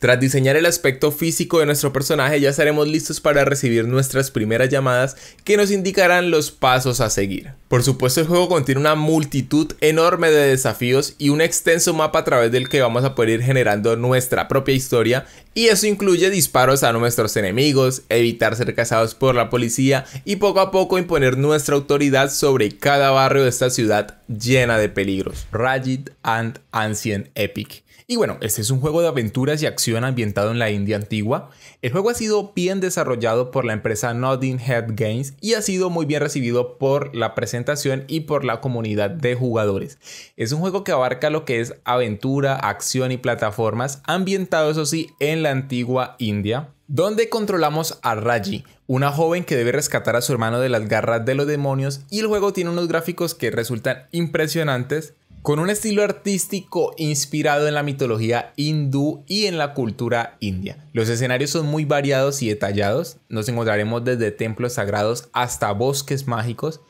Tras diseñar el aspecto físico de nuestro personaje ya estaremos listos para recibir nuestras primeras llamadas que nos indicarán los pasos a seguir. Por supuesto el juego contiene una multitud enorme de desafíos y un extenso mapa a través del que vamos a poder ir generando nuestra propia historia y eso incluye disparos a nuestros enemigos, evitar ser cazados por la policía y poco a poco imponer nuestra autoridad sobre cada barrio de esta ciudad llena de peligros. Ragid and Ancient Epic. Y bueno, este es un juego de aventuras y acción ambientado en la India antigua. El juego ha sido bien desarrollado por la empresa Nodding Head Games y ha sido muy bien recibido por la presentación y por la comunidad de jugadores. Es un juego que abarca lo que es aventura, acción y plataformas, ambientado eso sí en la antigua India, donde controlamos a Raji, una joven que debe rescatar a su hermano de las garras de los demonios y el juego tiene unos gráficos que resultan impresionantes con un estilo artístico inspirado en la mitología hindú y en la cultura india. Los escenarios son muy variados y detallados, nos encontraremos desde templos sagrados hasta bosques mágicos,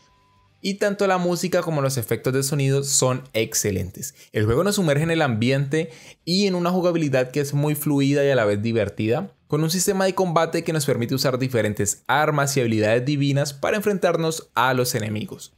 y tanto la música como los efectos de sonido son excelentes. El juego nos sumerge en el ambiente y en una jugabilidad que es muy fluida y a la vez divertida, con un sistema de combate que nos permite usar diferentes armas y habilidades divinas para enfrentarnos a los enemigos.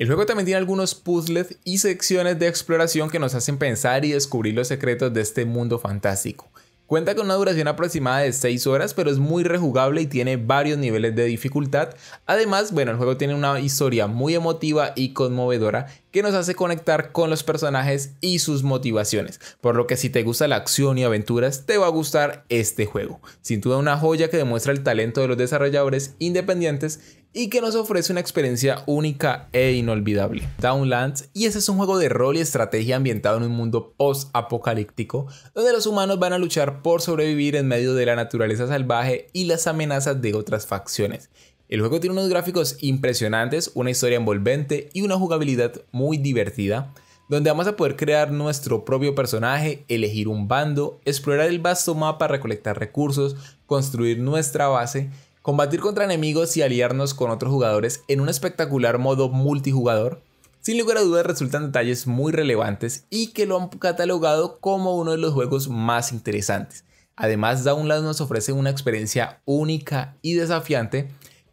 El juego también tiene algunos puzzles y secciones de exploración que nos hacen pensar y descubrir los secretos de este mundo fantástico. Cuenta con una duración aproximada de 6 horas, pero es muy rejugable y tiene varios niveles de dificultad. Además, bueno, el juego tiene una historia muy emotiva y conmovedora que nos hace conectar con los personajes y sus motivaciones, por lo que si te gusta la acción y aventuras, te va a gustar este juego. Sin duda una joya que demuestra el talento de los desarrolladores independientes y que nos ofrece una experiencia única e inolvidable. Downlands, y ese es un juego de rol y estrategia ambientado en un mundo post-apocalíptico, donde los humanos van a luchar por sobrevivir en medio de la naturaleza salvaje y las amenazas de otras facciones. El juego tiene unos gráficos impresionantes, una historia envolvente y una jugabilidad muy divertida, donde vamos a poder crear nuestro propio personaje, elegir un bando, explorar el vasto mapa, recolectar recursos, construir nuestra base combatir contra enemigos y aliarnos con otros jugadores en un espectacular modo multijugador, sin lugar a dudas resultan detalles muy relevantes y que lo han catalogado como uno de los juegos más interesantes. Además, lado nos ofrece una experiencia única y desafiante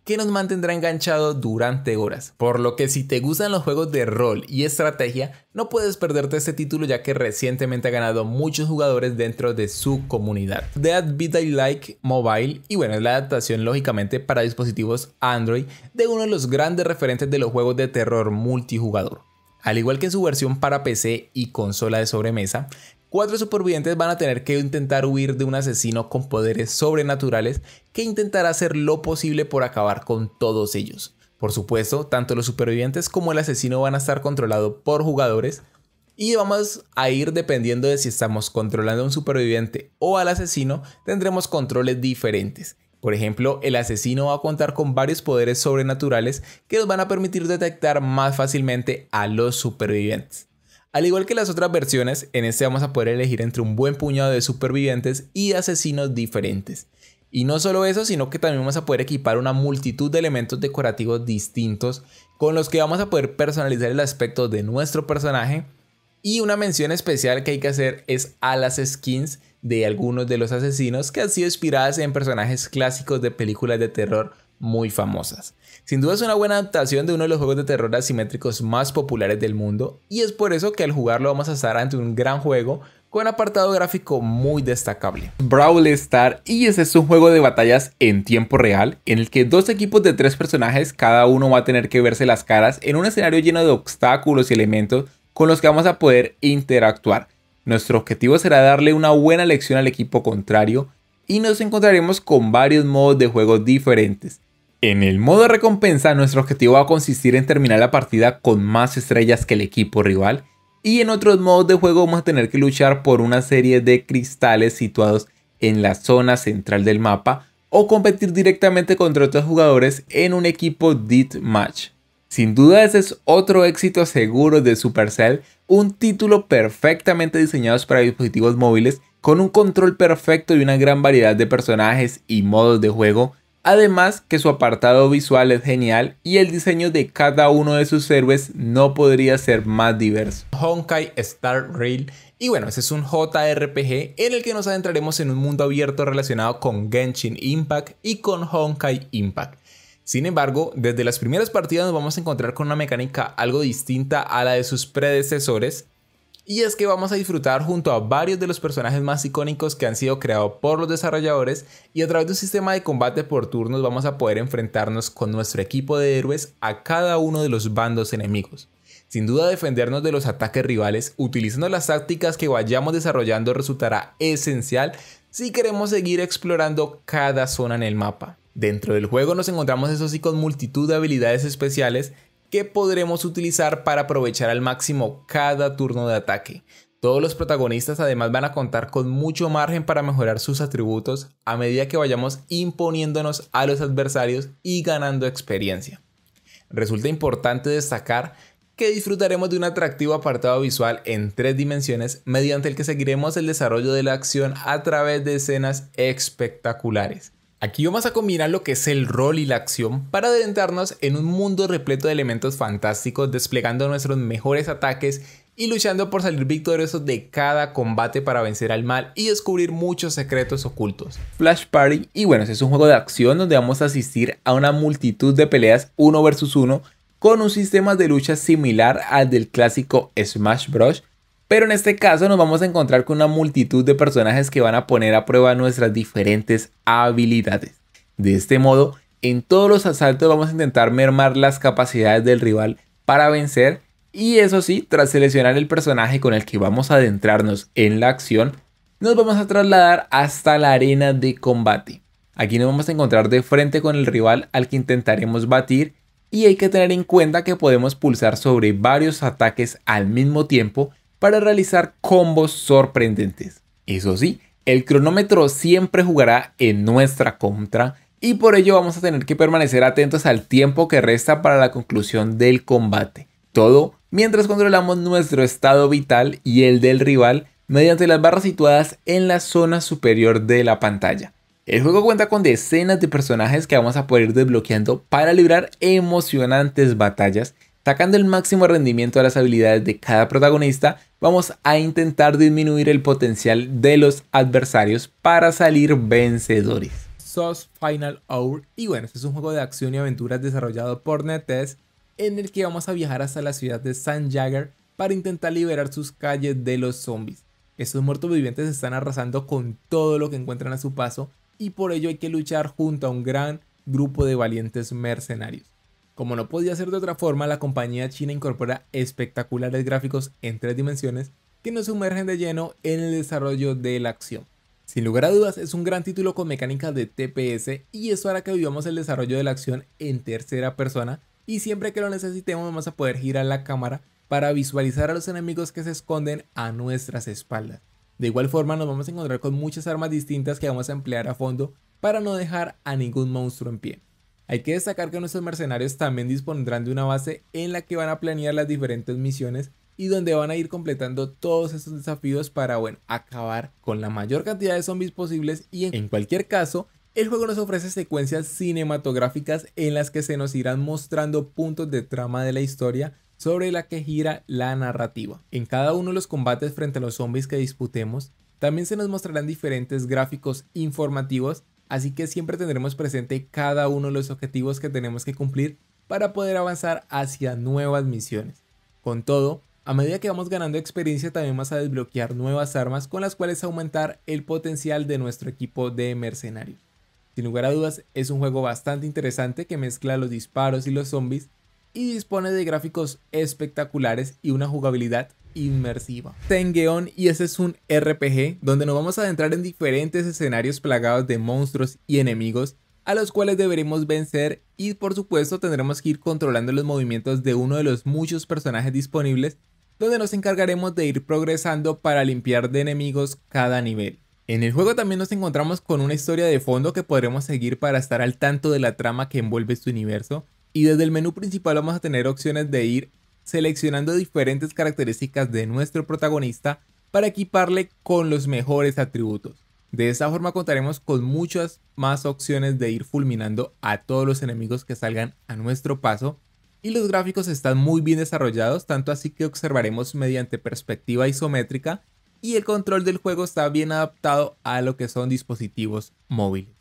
que nos mantendrá enganchado durante horas. Por lo que si te gustan los juegos de rol y estrategia, no puedes perderte este título ya que recientemente ha ganado muchos jugadores dentro de su comunidad. Dead Beat I Like Mobile, y bueno, es la adaptación lógicamente para dispositivos Android de uno de los grandes referentes de los juegos de terror multijugador. Al igual que en su versión para PC y consola de sobremesa, Cuatro supervivientes van a tener que intentar huir de un asesino con poderes sobrenaturales que intentará hacer lo posible por acabar con todos ellos. Por supuesto, tanto los supervivientes como el asesino van a estar controlados por jugadores y vamos a ir dependiendo de si estamos controlando a un superviviente o al asesino, tendremos controles diferentes. Por ejemplo, el asesino va a contar con varios poderes sobrenaturales que nos van a permitir detectar más fácilmente a los supervivientes. Al igual que las otras versiones, en este vamos a poder elegir entre un buen puñado de supervivientes y asesinos diferentes. Y no solo eso, sino que también vamos a poder equipar una multitud de elementos decorativos distintos con los que vamos a poder personalizar el aspecto de nuestro personaje. Y una mención especial que hay que hacer es a las skins de algunos de los asesinos que han sido inspiradas en personajes clásicos de películas de terror muy famosas. Sin duda es una buena adaptación de uno de los juegos de terror asimétricos más populares del mundo y es por eso que al jugarlo vamos a estar ante un gran juego con apartado gráfico muy destacable. Brawl Star y ese es un juego de batallas en tiempo real en el que dos equipos de tres personajes cada uno va a tener que verse las caras en un escenario lleno de obstáculos y elementos con los que vamos a poder interactuar. Nuestro objetivo será darle una buena lección al equipo contrario y nos encontraremos con varios modos de juego diferentes en el modo recompensa, nuestro objetivo va a consistir en terminar la partida con más estrellas que el equipo rival. Y en otros modos de juego vamos a tener que luchar por una serie de cristales situados en la zona central del mapa o competir directamente contra otros jugadores en un equipo Death Match. Sin duda ese es otro éxito seguro de Supercell, un título perfectamente diseñado para dispositivos móviles con un control perfecto y una gran variedad de personajes y modos de juego Además que su apartado visual es genial y el diseño de cada uno de sus héroes no podría ser más diverso. Honkai Star Rail y bueno, ese es un JRPG en el que nos adentraremos en un mundo abierto relacionado con Genshin Impact y con Honkai Impact. Sin embargo, desde las primeras partidas nos vamos a encontrar con una mecánica algo distinta a la de sus predecesores y es que vamos a disfrutar junto a varios de los personajes más icónicos que han sido creados por los desarrolladores y a través de un sistema de combate por turnos vamos a poder enfrentarnos con nuestro equipo de héroes a cada uno de los bandos enemigos. Sin duda defendernos de los ataques rivales utilizando las tácticas que vayamos desarrollando resultará esencial si queremos seguir explorando cada zona en el mapa. Dentro del juego nos encontramos eso sí con multitud de habilidades especiales que podremos utilizar para aprovechar al máximo cada turno de ataque. Todos los protagonistas además van a contar con mucho margen para mejorar sus atributos a medida que vayamos imponiéndonos a los adversarios y ganando experiencia. Resulta importante destacar que disfrutaremos de un atractivo apartado visual en tres dimensiones mediante el que seguiremos el desarrollo de la acción a través de escenas espectaculares. Aquí vamos a combinar lo que es el rol y la acción para adentrarnos en un mundo repleto de elementos fantásticos, desplegando nuestros mejores ataques y luchando por salir victoriosos de cada combate para vencer al mal y descubrir muchos secretos ocultos. Flash Party, y bueno, es un juego de acción donde vamos a asistir a una multitud de peleas uno versus uno con un sistema de lucha similar al del clásico Smash Bros pero en este caso nos vamos a encontrar con una multitud de personajes que van a poner a prueba nuestras diferentes habilidades. De este modo, en todos los asaltos vamos a intentar mermar las capacidades del rival para vencer y eso sí, tras seleccionar el personaje con el que vamos a adentrarnos en la acción, nos vamos a trasladar hasta la arena de combate. Aquí nos vamos a encontrar de frente con el rival al que intentaremos batir y hay que tener en cuenta que podemos pulsar sobre varios ataques al mismo tiempo para realizar combos sorprendentes. Eso sí, el cronómetro siempre jugará en nuestra contra y por ello vamos a tener que permanecer atentos al tiempo que resta para la conclusión del combate. Todo mientras controlamos nuestro estado vital y el del rival mediante las barras situadas en la zona superior de la pantalla. El juego cuenta con decenas de personajes que vamos a poder ir desbloqueando para librar emocionantes batallas, sacando el máximo rendimiento a las habilidades de cada protagonista vamos a intentar disminuir el potencial de los adversarios para salir vencedores. SOS Final Hour, y bueno, este es un juego de acción y aventuras desarrollado por NetEase en el que vamos a viajar hasta la ciudad de San Jagger para intentar liberar sus calles de los zombies. Estos muertos vivientes se están arrasando con todo lo que encuentran a su paso y por ello hay que luchar junto a un gran grupo de valientes mercenarios. Como no podía ser de otra forma, la compañía china incorpora espectaculares gráficos en tres dimensiones que nos sumergen de lleno en el desarrollo de la acción. Sin lugar a dudas, es un gran título con mecánicas de TPS y eso hará que vivamos el desarrollo de la acción en tercera persona y siempre que lo necesitemos vamos a poder girar la cámara para visualizar a los enemigos que se esconden a nuestras espaldas. De igual forma nos vamos a encontrar con muchas armas distintas que vamos a emplear a fondo para no dejar a ningún monstruo en pie. Hay que destacar que nuestros mercenarios también dispondrán de una base en la que van a planear las diferentes misiones y donde van a ir completando todos estos desafíos para, bueno, acabar con la mayor cantidad de zombies posibles y en cualquier caso, el juego nos ofrece secuencias cinematográficas en las que se nos irán mostrando puntos de trama de la historia sobre la que gira la narrativa. En cada uno de los combates frente a los zombies que disputemos, también se nos mostrarán diferentes gráficos informativos así que siempre tendremos presente cada uno de los objetivos que tenemos que cumplir para poder avanzar hacia nuevas misiones. Con todo, a medida que vamos ganando experiencia también vas a desbloquear nuevas armas con las cuales aumentar el potencial de nuestro equipo de mercenarios. Sin lugar a dudas, es un juego bastante interesante que mezcla los disparos y los zombies y dispone de gráficos espectaculares y una jugabilidad inmersiva. Tengeon y ese es un RPG donde nos vamos a adentrar en diferentes escenarios plagados de monstruos y enemigos a los cuales deberemos vencer y por supuesto tendremos que ir controlando los movimientos de uno de los muchos personajes disponibles donde nos encargaremos de ir progresando para limpiar de enemigos cada nivel. En el juego también nos encontramos con una historia de fondo que podremos seguir para estar al tanto de la trama que envuelve su este universo, y desde el menú principal vamos a tener opciones de ir seleccionando diferentes características de nuestro protagonista para equiparle con los mejores atributos. De esa forma contaremos con muchas más opciones de ir fulminando a todos los enemigos que salgan a nuestro paso y los gráficos están muy bien desarrollados, tanto así que observaremos mediante perspectiva isométrica y el control del juego está bien adaptado a lo que son dispositivos móviles.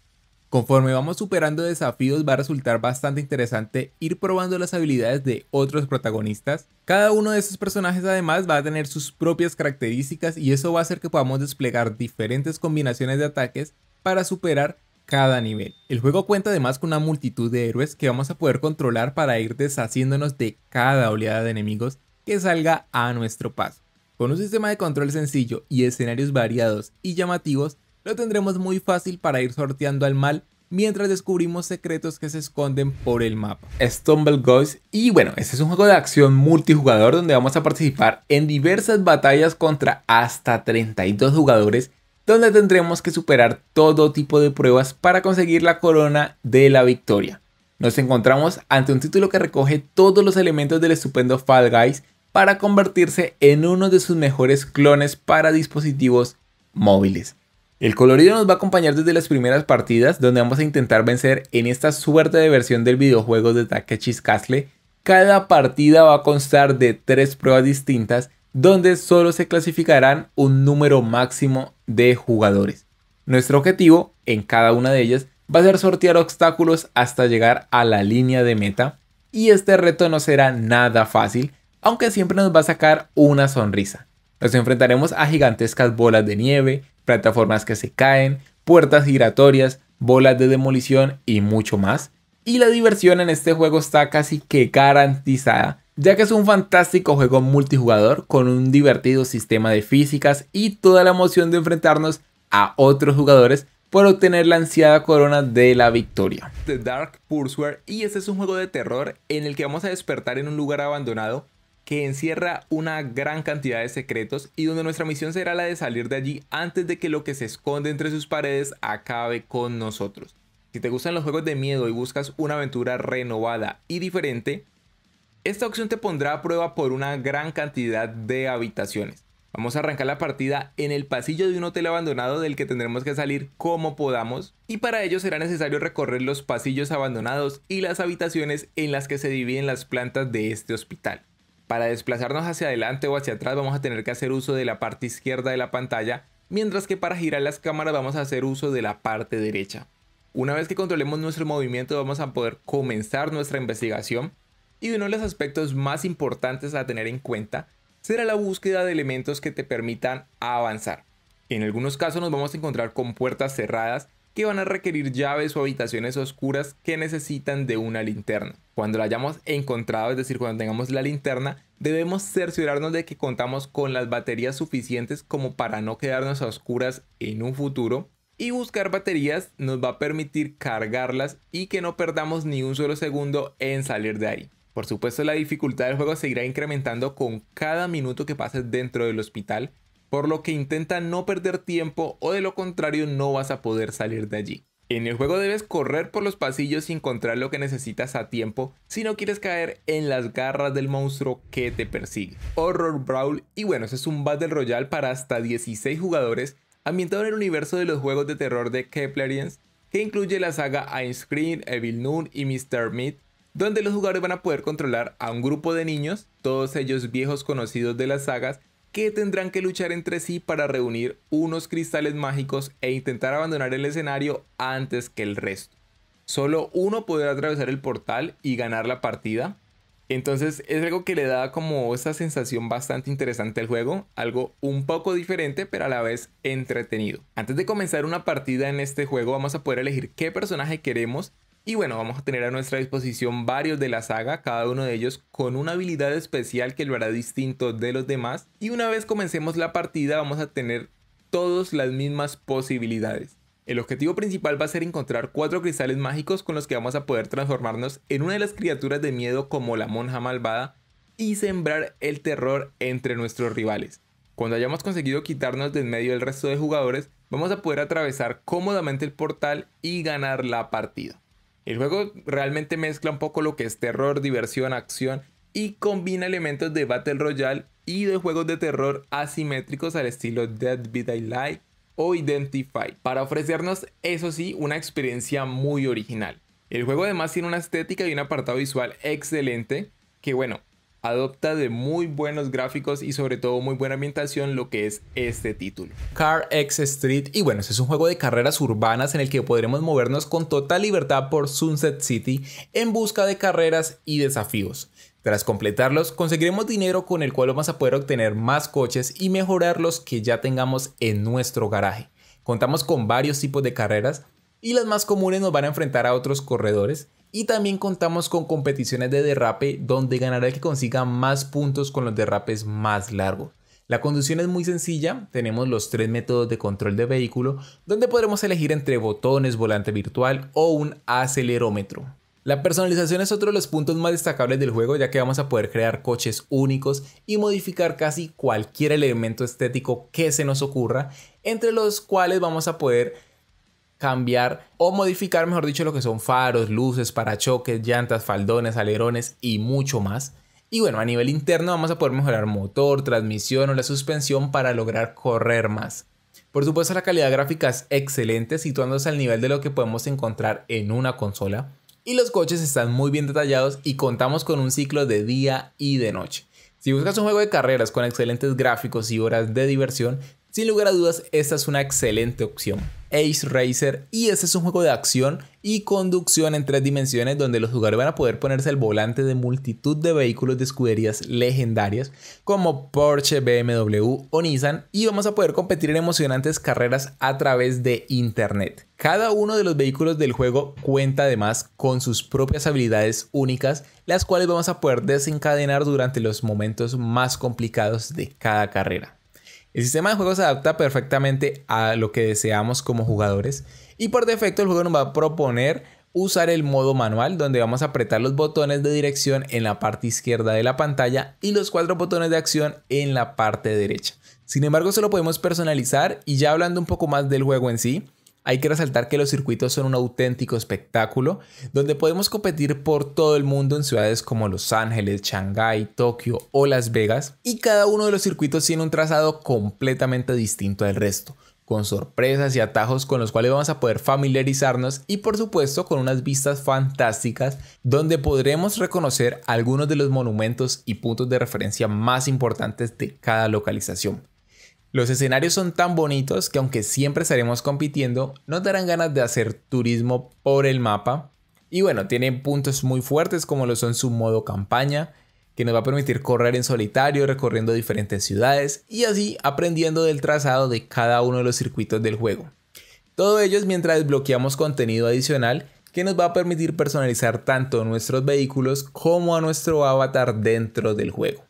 Conforme vamos superando desafíos va a resultar bastante interesante ir probando las habilidades de otros protagonistas. Cada uno de estos personajes además va a tener sus propias características y eso va a hacer que podamos desplegar diferentes combinaciones de ataques para superar cada nivel. El juego cuenta además con una multitud de héroes que vamos a poder controlar para ir deshaciéndonos de cada oleada de enemigos que salga a nuestro paso. Con un sistema de control sencillo y escenarios variados y llamativos, lo tendremos muy fácil para ir sorteando al mal mientras descubrimos secretos que se esconden por el mapa. Stumble Ghost y bueno, este es un juego de acción multijugador donde vamos a participar en diversas batallas contra hasta 32 jugadores donde tendremos que superar todo tipo de pruebas para conseguir la corona de la victoria. Nos encontramos ante un título que recoge todos los elementos del estupendo Fall Guys para convertirse en uno de sus mejores clones para dispositivos móviles. El colorido nos va a acompañar desde las primeras partidas, donde vamos a intentar vencer en esta suerte de versión del videojuego de Takechis Castle. Cada partida va a constar de tres pruebas distintas, donde solo se clasificarán un número máximo de jugadores. Nuestro objetivo en cada una de ellas va a ser sortear obstáculos hasta llegar a la línea de meta, y este reto no será nada fácil, aunque siempre nos va a sacar una sonrisa. Nos enfrentaremos a gigantescas bolas de nieve, plataformas que se caen, puertas giratorias, bolas de demolición y mucho más. Y la diversión en este juego está casi que garantizada, ya que es un fantástico juego multijugador con un divertido sistema de físicas y toda la emoción de enfrentarnos a otros jugadores por obtener la ansiada corona de la victoria. The Dark Pursuer y este es un juego de terror en el que vamos a despertar en un lugar abandonado que encierra una gran cantidad de secretos y donde nuestra misión será la de salir de allí antes de que lo que se esconde entre sus paredes acabe con nosotros. Si te gustan los juegos de miedo y buscas una aventura renovada y diferente, esta opción te pondrá a prueba por una gran cantidad de habitaciones. Vamos a arrancar la partida en el pasillo de un hotel abandonado del que tendremos que salir como podamos y para ello será necesario recorrer los pasillos abandonados y las habitaciones en las que se dividen las plantas de este hospital. Para desplazarnos hacia adelante o hacia atrás vamos a tener que hacer uso de la parte izquierda de la pantalla, mientras que para girar las cámaras vamos a hacer uso de la parte derecha. Una vez que controlemos nuestro movimiento vamos a poder comenzar nuestra investigación y uno de los aspectos más importantes a tener en cuenta será la búsqueda de elementos que te permitan avanzar. En algunos casos nos vamos a encontrar con puertas cerradas que van a requerir llaves o habitaciones oscuras que necesitan de una linterna. Cuando la hayamos encontrado, es decir, cuando tengamos la linterna, debemos cerciorarnos de que contamos con las baterías suficientes como para no quedarnos a oscuras en un futuro. Y buscar baterías nos va a permitir cargarlas y que no perdamos ni un solo segundo en salir de ahí. Por supuesto la dificultad del juego seguirá incrementando con cada minuto que pases dentro del hospital por lo que intenta no perder tiempo o de lo contrario no vas a poder salir de allí. En el juego debes correr por los pasillos y encontrar lo que necesitas a tiempo si no quieres caer en las garras del monstruo que te persigue. Horror Brawl y bueno, ese es un Battle Royale para hasta 16 jugadores ambientado en el universo de los juegos de terror de Keplerians que incluye la saga Einstein, Evil Noon y Mr. Meat donde los jugadores van a poder controlar a un grupo de niños, todos ellos viejos conocidos de las sagas que tendrán que luchar entre sí para reunir unos cristales mágicos e intentar abandonar el escenario antes que el resto. Solo uno podrá atravesar el portal y ganar la partida. Entonces es algo que le da como esa sensación bastante interesante al juego, algo un poco diferente pero a la vez entretenido. Antes de comenzar una partida en este juego vamos a poder elegir qué personaje queremos y bueno, vamos a tener a nuestra disposición varios de la saga, cada uno de ellos con una habilidad especial que lo hará distinto de los demás. Y una vez comencemos la partida vamos a tener todas las mismas posibilidades. El objetivo principal va a ser encontrar cuatro cristales mágicos con los que vamos a poder transformarnos en una de las criaturas de miedo como la monja malvada y sembrar el terror entre nuestros rivales. Cuando hayamos conseguido quitarnos en medio del resto de jugadores, vamos a poder atravesar cómodamente el portal y ganar la partida. El juego realmente mezcla un poco lo que es terror, diversión, acción y combina elementos de Battle Royale y de juegos de terror asimétricos al estilo Dead By Daylight o Identify, para ofrecernos, eso sí, una experiencia muy original. El juego además tiene una estética y un apartado visual excelente que bueno, adopta de muy buenos gráficos y sobre todo muy buena ambientación lo que es este título. Car X Street y bueno, es un juego de carreras urbanas en el que podremos movernos con total libertad por Sunset City en busca de carreras y desafíos. Tras completarlos, conseguiremos dinero con el cual vamos a poder obtener más coches y mejorar los que ya tengamos en nuestro garaje. Contamos con varios tipos de carreras y las más comunes nos van a enfrentar a otros corredores y también contamos con competiciones de derrape donde ganará el que consiga más puntos con los derrapes más largos. La conducción es muy sencilla, tenemos los tres métodos de control de vehículo donde podremos elegir entre botones, volante virtual o un acelerómetro. La personalización es otro de los puntos más destacables del juego ya que vamos a poder crear coches únicos y modificar casi cualquier elemento estético que se nos ocurra, entre los cuales vamos a poder cambiar o modificar, mejor dicho, lo que son faros, luces, parachoques, llantas, faldones, alerones y mucho más. Y bueno, a nivel interno vamos a poder mejorar motor, transmisión o la suspensión para lograr correr más. Por supuesto la calidad gráfica es excelente, situándose al nivel de lo que podemos encontrar en una consola. Y los coches están muy bien detallados y contamos con un ciclo de día y de noche. Si buscas un juego de carreras con excelentes gráficos y horas de diversión, sin lugar a dudas, esta es una excelente opción. Ace Racer y este es un juego de acción y conducción en tres dimensiones donde los jugadores van a poder ponerse al volante de multitud de vehículos de escuderías legendarias como Porsche, BMW o Nissan y vamos a poder competir en emocionantes carreras a través de internet. Cada uno de los vehículos del juego cuenta además con sus propias habilidades únicas, las cuales vamos a poder desencadenar durante los momentos más complicados de cada carrera. El sistema de juego se adapta perfectamente a lo que deseamos como jugadores y por defecto el juego nos va a proponer usar el modo manual donde vamos a apretar los botones de dirección en la parte izquierda de la pantalla y los cuatro botones de acción en la parte derecha. Sin embargo, se lo podemos personalizar y ya hablando un poco más del juego en sí, hay que resaltar que los circuitos son un auténtico espectáculo donde podemos competir por todo el mundo en ciudades como Los Ángeles, Shanghái, Tokio o Las Vegas y cada uno de los circuitos tiene un trazado completamente distinto al resto con sorpresas y atajos con los cuales vamos a poder familiarizarnos y por supuesto con unas vistas fantásticas donde podremos reconocer algunos de los monumentos y puntos de referencia más importantes de cada localización. Los escenarios son tan bonitos que aunque siempre estaremos compitiendo, nos darán ganas de hacer turismo por el mapa. Y bueno, tienen puntos muy fuertes como lo son su modo campaña, que nos va a permitir correr en solitario recorriendo diferentes ciudades y así aprendiendo del trazado de cada uno de los circuitos del juego. Todo ello mientras desbloqueamos contenido adicional que nos va a permitir personalizar tanto nuestros vehículos como a nuestro avatar dentro del juego.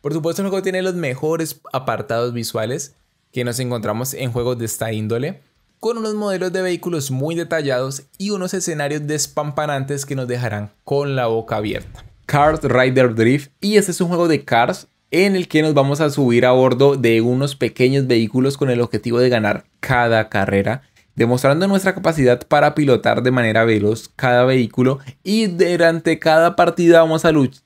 Por supuesto, el juego tiene los mejores apartados visuales que nos encontramos en juegos de esta índole, con unos modelos de vehículos muy detallados y unos escenarios despampanantes que nos dejarán con la boca abierta. Cars Rider Drift, y este es un juego de cars en el que nos vamos a subir a bordo de unos pequeños vehículos con el objetivo de ganar cada carrera, demostrando nuestra capacidad para pilotar de manera veloz cada vehículo y durante cada partida vamos a luchar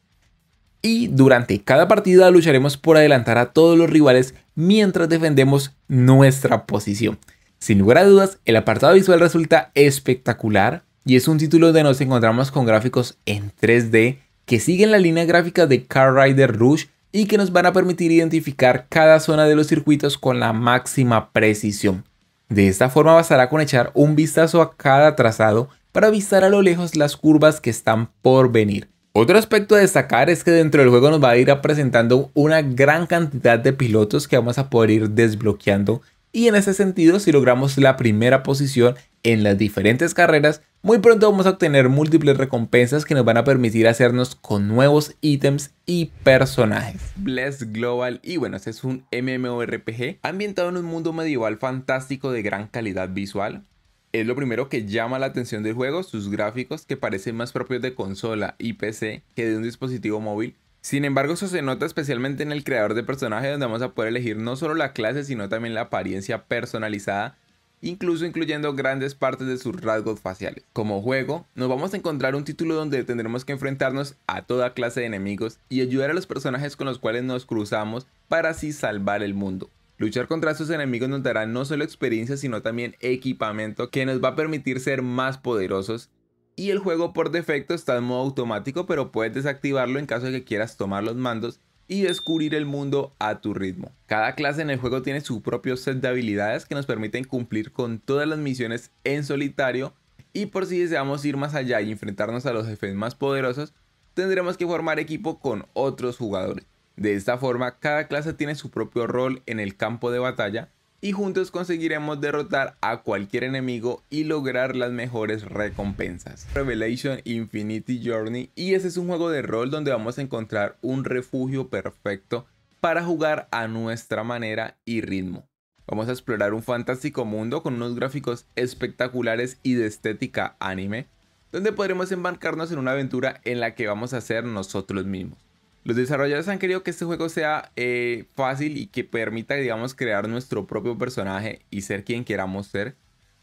y durante cada partida lucharemos por adelantar a todos los rivales mientras defendemos nuestra posición. Sin lugar a dudas, el apartado visual resulta espectacular y es un título donde nos encontramos con gráficos en 3D que siguen la línea gráfica de Car Rider Rush y que nos van a permitir identificar cada zona de los circuitos con la máxima precisión. De esta forma bastará con echar un vistazo a cada trazado para avistar a lo lejos las curvas que están por venir otro aspecto a destacar es que dentro del juego nos va a ir presentando una gran cantidad de pilotos que vamos a poder ir desbloqueando y en ese sentido si logramos la primera posición en las diferentes carreras, muy pronto vamos a obtener múltiples recompensas que nos van a permitir hacernos con nuevos ítems y personajes. Bless Global y bueno, este es un MMORPG ambientado en un mundo medieval fantástico de gran calidad visual, es lo primero que llama la atención del juego, sus gráficos que parecen más propios de consola y PC que de un dispositivo móvil. Sin embargo, eso se nota especialmente en el creador de personajes donde vamos a poder elegir no solo la clase, sino también la apariencia personalizada, incluso incluyendo grandes partes de sus rasgos faciales. Como juego, nos vamos a encontrar un título donde tendremos que enfrentarnos a toda clase de enemigos y ayudar a los personajes con los cuales nos cruzamos para así salvar el mundo. Luchar contra sus enemigos nos dará no solo experiencia, sino también equipamiento que nos va a permitir ser más poderosos. Y el juego por defecto está en modo automático, pero puedes desactivarlo en caso de que quieras tomar los mandos y descubrir el mundo a tu ritmo. Cada clase en el juego tiene su propio set de habilidades que nos permiten cumplir con todas las misiones en solitario y por si deseamos ir más allá y enfrentarnos a los jefes más poderosos, tendremos que formar equipo con otros jugadores. De esta forma, cada clase tiene su propio rol en el campo de batalla y juntos conseguiremos derrotar a cualquier enemigo y lograr las mejores recompensas. Revelation Infinity Journey y ese es un juego de rol donde vamos a encontrar un refugio perfecto para jugar a nuestra manera y ritmo. Vamos a explorar un fantástico mundo con unos gráficos espectaculares y de estética anime, donde podremos embarcarnos en una aventura en la que vamos a ser nosotros mismos. Los desarrolladores han querido que este juego sea eh, fácil y que permita, digamos, crear nuestro propio personaje y ser quien queramos ser.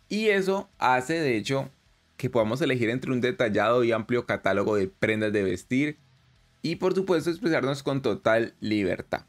Y eso hace, de hecho, que podamos elegir entre un detallado y amplio catálogo de prendas de vestir y, por supuesto, expresarnos con total libertad.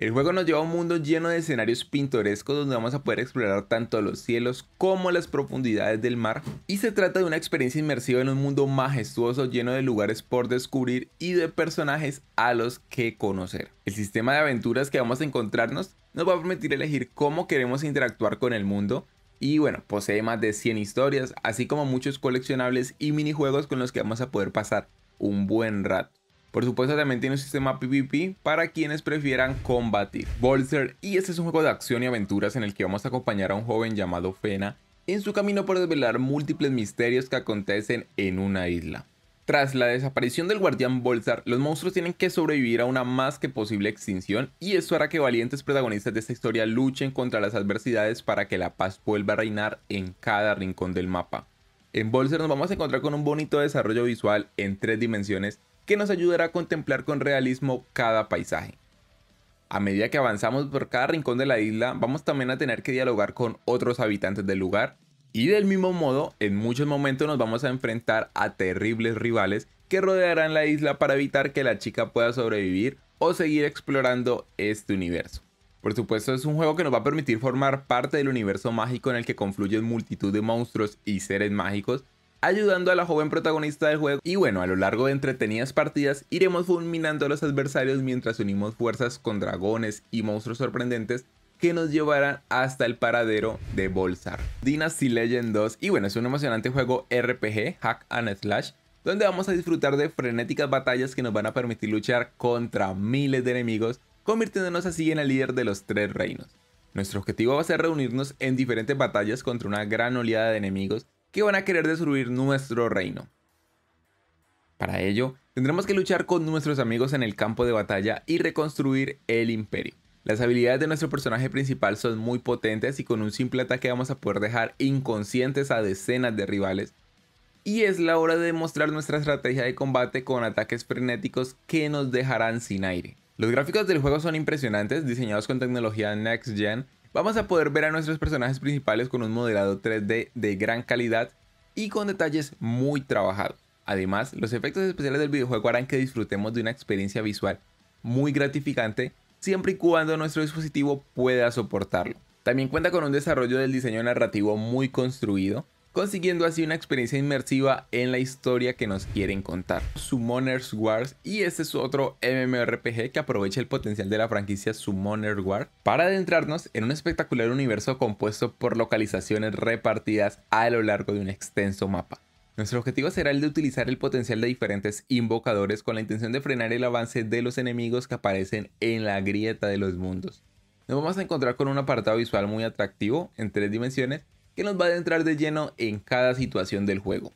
El juego nos lleva a un mundo lleno de escenarios pintorescos donde vamos a poder explorar tanto los cielos como las profundidades del mar y se trata de una experiencia inmersiva en un mundo majestuoso lleno de lugares por descubrir y de personajes a los que conocer. El sistema de aventuras que vamos a encontrarnos nos va a permitir elegir cómo queremos interactuar con el mundo y bueno, posee más de 100 historias, así como muchos coleccionables y minijuegos con los que vamos a poder pasar un buen rato. Por supuesto también tiene un sistema PvP para quienes prefieran combatir. Bolster y este es un juego de acción y aventuras en el que vamos a acompañar a un joven llamado Fena en su camino por desvelar múltiples misterios que acontecen en una isla. Tras la desaparición del guardián Bolsar, los monstruos tienen que sobrevivir a una más que posible extinción y eso hará que valientes protagonistas de esta historia luchen contra las adversidades para que la paz vuelva a reinar en cada rincón del mapa. En Bolsar nos vamos a encontrar con un bonito desarrollo visual en tres dimensiones que nos ayudará a contemplar con realismo cada paisaje. A medida que avanzamos por cada rincón de la isla, vamos también a tener que dialogar con otros habitantes del lugar, y del mismo modo, en muchos momentos nos vamos a enfrentar a terribles rivales que rodearán la isla para evitar que la chica pueda sobrevivir o seguir explorando este universo. Por supuesto es un juego que nos va a permitir formar parte del universo mágico en el que confluyen multitud de monstruos y seres mágicos ayudando a la joven protagonista del juego. Y bueno, a lo largo de entretenidas partidas iremos fulminando a los adversarios mientras unimos fuerzas con dragones y monstruos sorprendentes que nos llevarán hasta el paradero de Bolsar. Dynasty Legend 2 y bueno, es un emocionante juego RPG, hack and slash, donde vamos a disfrutar de frenéticas batallas que nos van a permitir luchar contra miles de enemigos, convirtiéndonos así en el líder de los tres reinos. Nuestro objetivo va a ser reunirnos en diferentes batallas contra una gran oleada de enemigos que van a querer destruir nuestro reino. Para ello, tendremos que luchar con nuestros amigos en el campo de batalla y reconstruir el imperio. Las habilidades de nuestro personaje principal son muy potentes y con un simple ataque vamos a poder dejar inconscientes a decenas de rivales. Y es la hora de demostrar nuestra estrategia de combate con ataques frenéticos que nos dejarán sin aire. Los gráficos del juego son impresionantes, diseñados con tecnología Next Gen Vamos a poder ver a nuestros personajes principales con un modelado 3D de gran calidad y con detalles muy trabajados. Además, los efectos especiales del videojuego harán que disfrutemos de una experiencia visual muy gratificante siempre y cuando nuestro dispositivo pueda soportarlo. También cuenta con un desarrollo del diseño narrativo muy construido, consiguiendo así una experiencia inmersiva en la historia que nos quieren contar. Summoner's Wars y este es otro MMORPG que aprovecha el potencial de la franquicia Summoner's Wars para adentrarnos en un espectacular universo compuesto por localizaciones repartidas a lo largo de un extenso mapa. Nuestro objetivo será el de utilizar el potencial de diferentes invocadores con la intención de frenar el avance de los enemigos que aparecen en la grieta de los mundos. Nos vamos a encontrar con un apartado visual muy atractivo en tres dimensiones que nos va a entrar de lleno en cada situación del juego.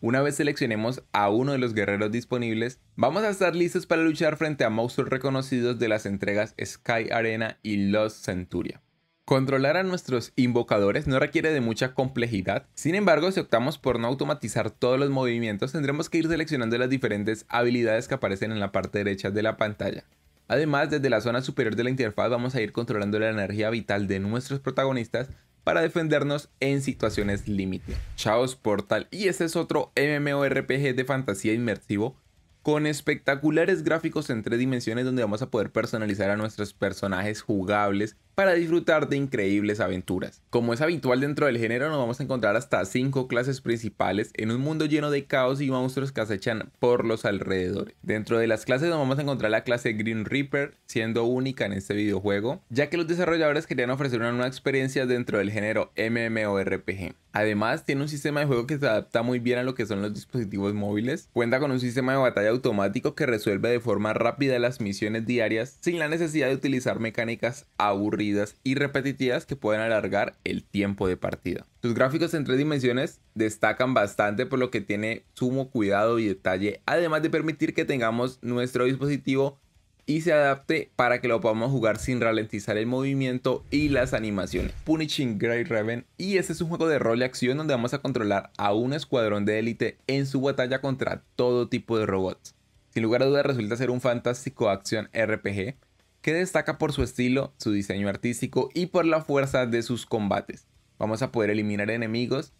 Una vez seleccionemos a uno de los guerreros disponibles, vamos a estar listos para luchar frente a monstruos reconocidos de las entregas Sky Arena y Lost Centuria. Controlar a nuestros invocadores no requiere de mucha complejidad, sin embargo si optamos por no automatizar todos los movimientos tendremos que ir seleccionando las diferentes habilidades que aparecen en la parte derecha de la pantalla. Además, desde la zona superior de la interfaz vamos a ir controlando la energía vital de nuestros protagonistas para defendernos en situaciones límite. Chaos Portal y este es otro MMORPG de fantasía inmersivo con espectaculares gráficos en tres dimensiones donde vamos a poder personalizar a nuestros personajes jugables para disfrutar de increíbles aventuras. Como es habitual dentro del género, nos vamos a encontrar hasta 5 clases principales en un mundo lleno de caos y monstruos que acechan por los alrededores. Dentro de las clases nos vamos a encontrar la clase Green Reaper, siendo única en este videojuego, ya que los desarrolladores querían ofrecer una nueva experiencia dentro del género MMORPG. Además, tiene un sistema de juego que se adapta muy bien a lo que son los dispositivos móviles. Cuenta con un sistema de batalla automático que resuelve de forma rápida las misiones diarias sin la necesidad de utilizar mecánicas aburridas y repetitivas que pueden alargar el tiempo de partida. Sus gráficos en tres dimensiones destacan bastante por lo que tiene sumo cuidado y detalle, además de permitir que tengamos nuestro dispositivo y se adapte para que lo podamos jugar sin ralentizar el movimiento y las animaciones. Punishing Grey Raven y este es un juego de rol y acción donde vamos a controlar a un escuadrón de élite en su batalla contra todo tipo de robots. Sin lugar a dudas resulta ser un fantástico acción RPG que destaca por su estilo, su diseño artístico y por la fuerza de sus combates. Vamos a poder eliminar enemigos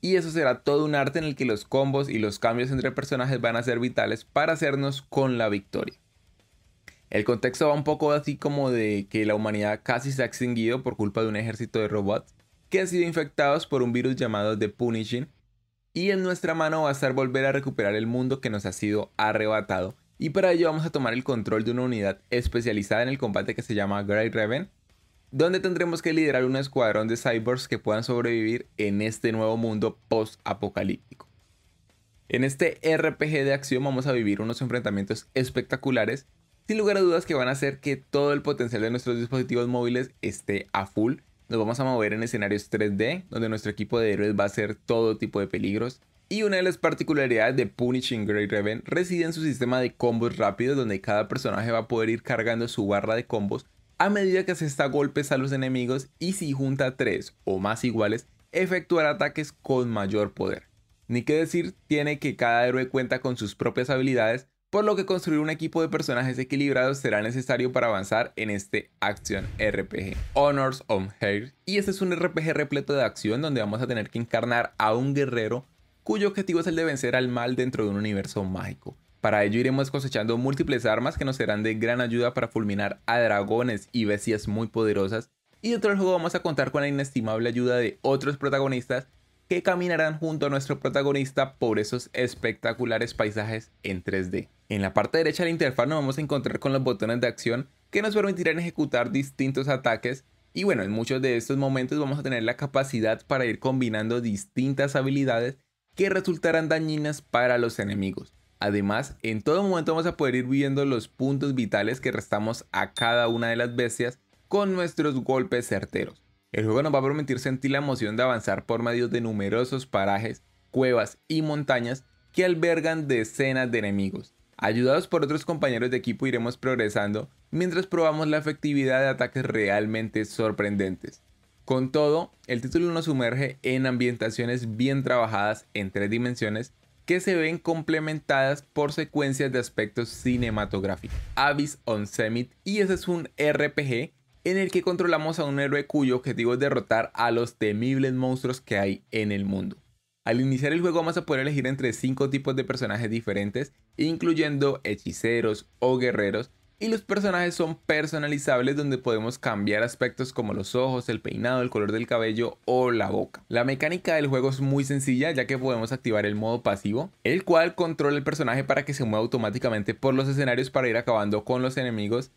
y eso será todo un arte en el que los combos y los cambios entre personajes van a ser vitales para hacernos con la victoria. El contexto va un poco así como de que la humanidad casi se ha extinguido por culpa de un ejército de robots que han sido infectados por un virus llamado The Punishing y en nuestra mano va a estar volver a recuperar el mundo que nos ha sido arrebatado y para ello vamos a tomar el control de una unidad especializada en el combate que se llama Grey Reven donde tendremos que liderar un escuadrón de cyborgs que puedan sobrevivir en este nuevo mundo post-apocalíptico. En este RPG de acción vamos a vivir unos enfrentamientos espectaculares, sin lugar a dudas que van a hacer que todo el potencial de nuestros dispositivos móviles esté a full. Nos vamos a mover en escenarios 3D, donde nuestro equipo de héroes va a hacer todo tipo de peligros, y una de las particularidades de Punishing Grey Raven reside en su sistema de combos rápidos donde cada personaje va a poder ir cargando su barra de combos a medida que se asesta golpes a los enemigos y si junta tres o más iguales, efectuar ataques con mayor poder. Ni que decir, tiene que cada héroe cuenta con sus propias habilidades, por lo que construir un equipo de personajes equilibrados será necesario para avanzar en este Action RPG, Honors of Hair. Y este es un RPG repleto de acción donde vamos a tener que encarnar a un guerrero cuyo objetivo es el de vencer al mal dentro de un universo mágico. Para ello iremos cosechando múltiples armas que nos serán de gran ayuda para fulminar a dragones y bestias muy poderosas, y dentro del juego vamos a contar con la inestimable ayuda de otros protagonistas que caminarán junto a nuestro protagonista por esos espectaculares paisajes en 3D. En la parte derecha de la interfaz nos vamos a encontrar con los botones de acción que nos permitirán ejecutar distintos ataques y bueno, en muchos de estos momentos vamos a tener la capacidad para ir combinando distintas habilidades que resultarán dañinas para los enemigos. Además, en todo momento vamos a poder ir viendo los puntos vitales que restamos a cada una de las bestias con nuestros golpes certeros. El juego nos va a permitir sentir la emoción de avanzar por medio de numerosos parajes, cuevas y montañas que albergan decenas de enemigos. Ayudados por otros compañeros de equipo iremos progresando mientras probamos la efectividad de ataques realmente sorprendentes. Con todo, el título nos sumerge en ambientaciones bien trabajadas en tres dimensiones que se ven complementadas por secuencias de aspectos cinematográficos. Abyss on Summit y ese es un RPG en el que controlamos a un héroe cuyo objetivo es derrotar a los temibles monstruos que hay en el mundo. Al iniciar el juego vamos a poder elegir entre cinco tipos de personajes diferentes, incluyendo hechiceros o guerreros, y los personajes son personalizables donde podemos cambiar aspectos como los ojos, el peinado, el color del cabello o la boca. La mecánica del juego es muy sencilla ya que podemos activar el modo pasivo, el cual controla el personaje para que se mueva automáticamente por los escenarios para ir acabando con los enemigos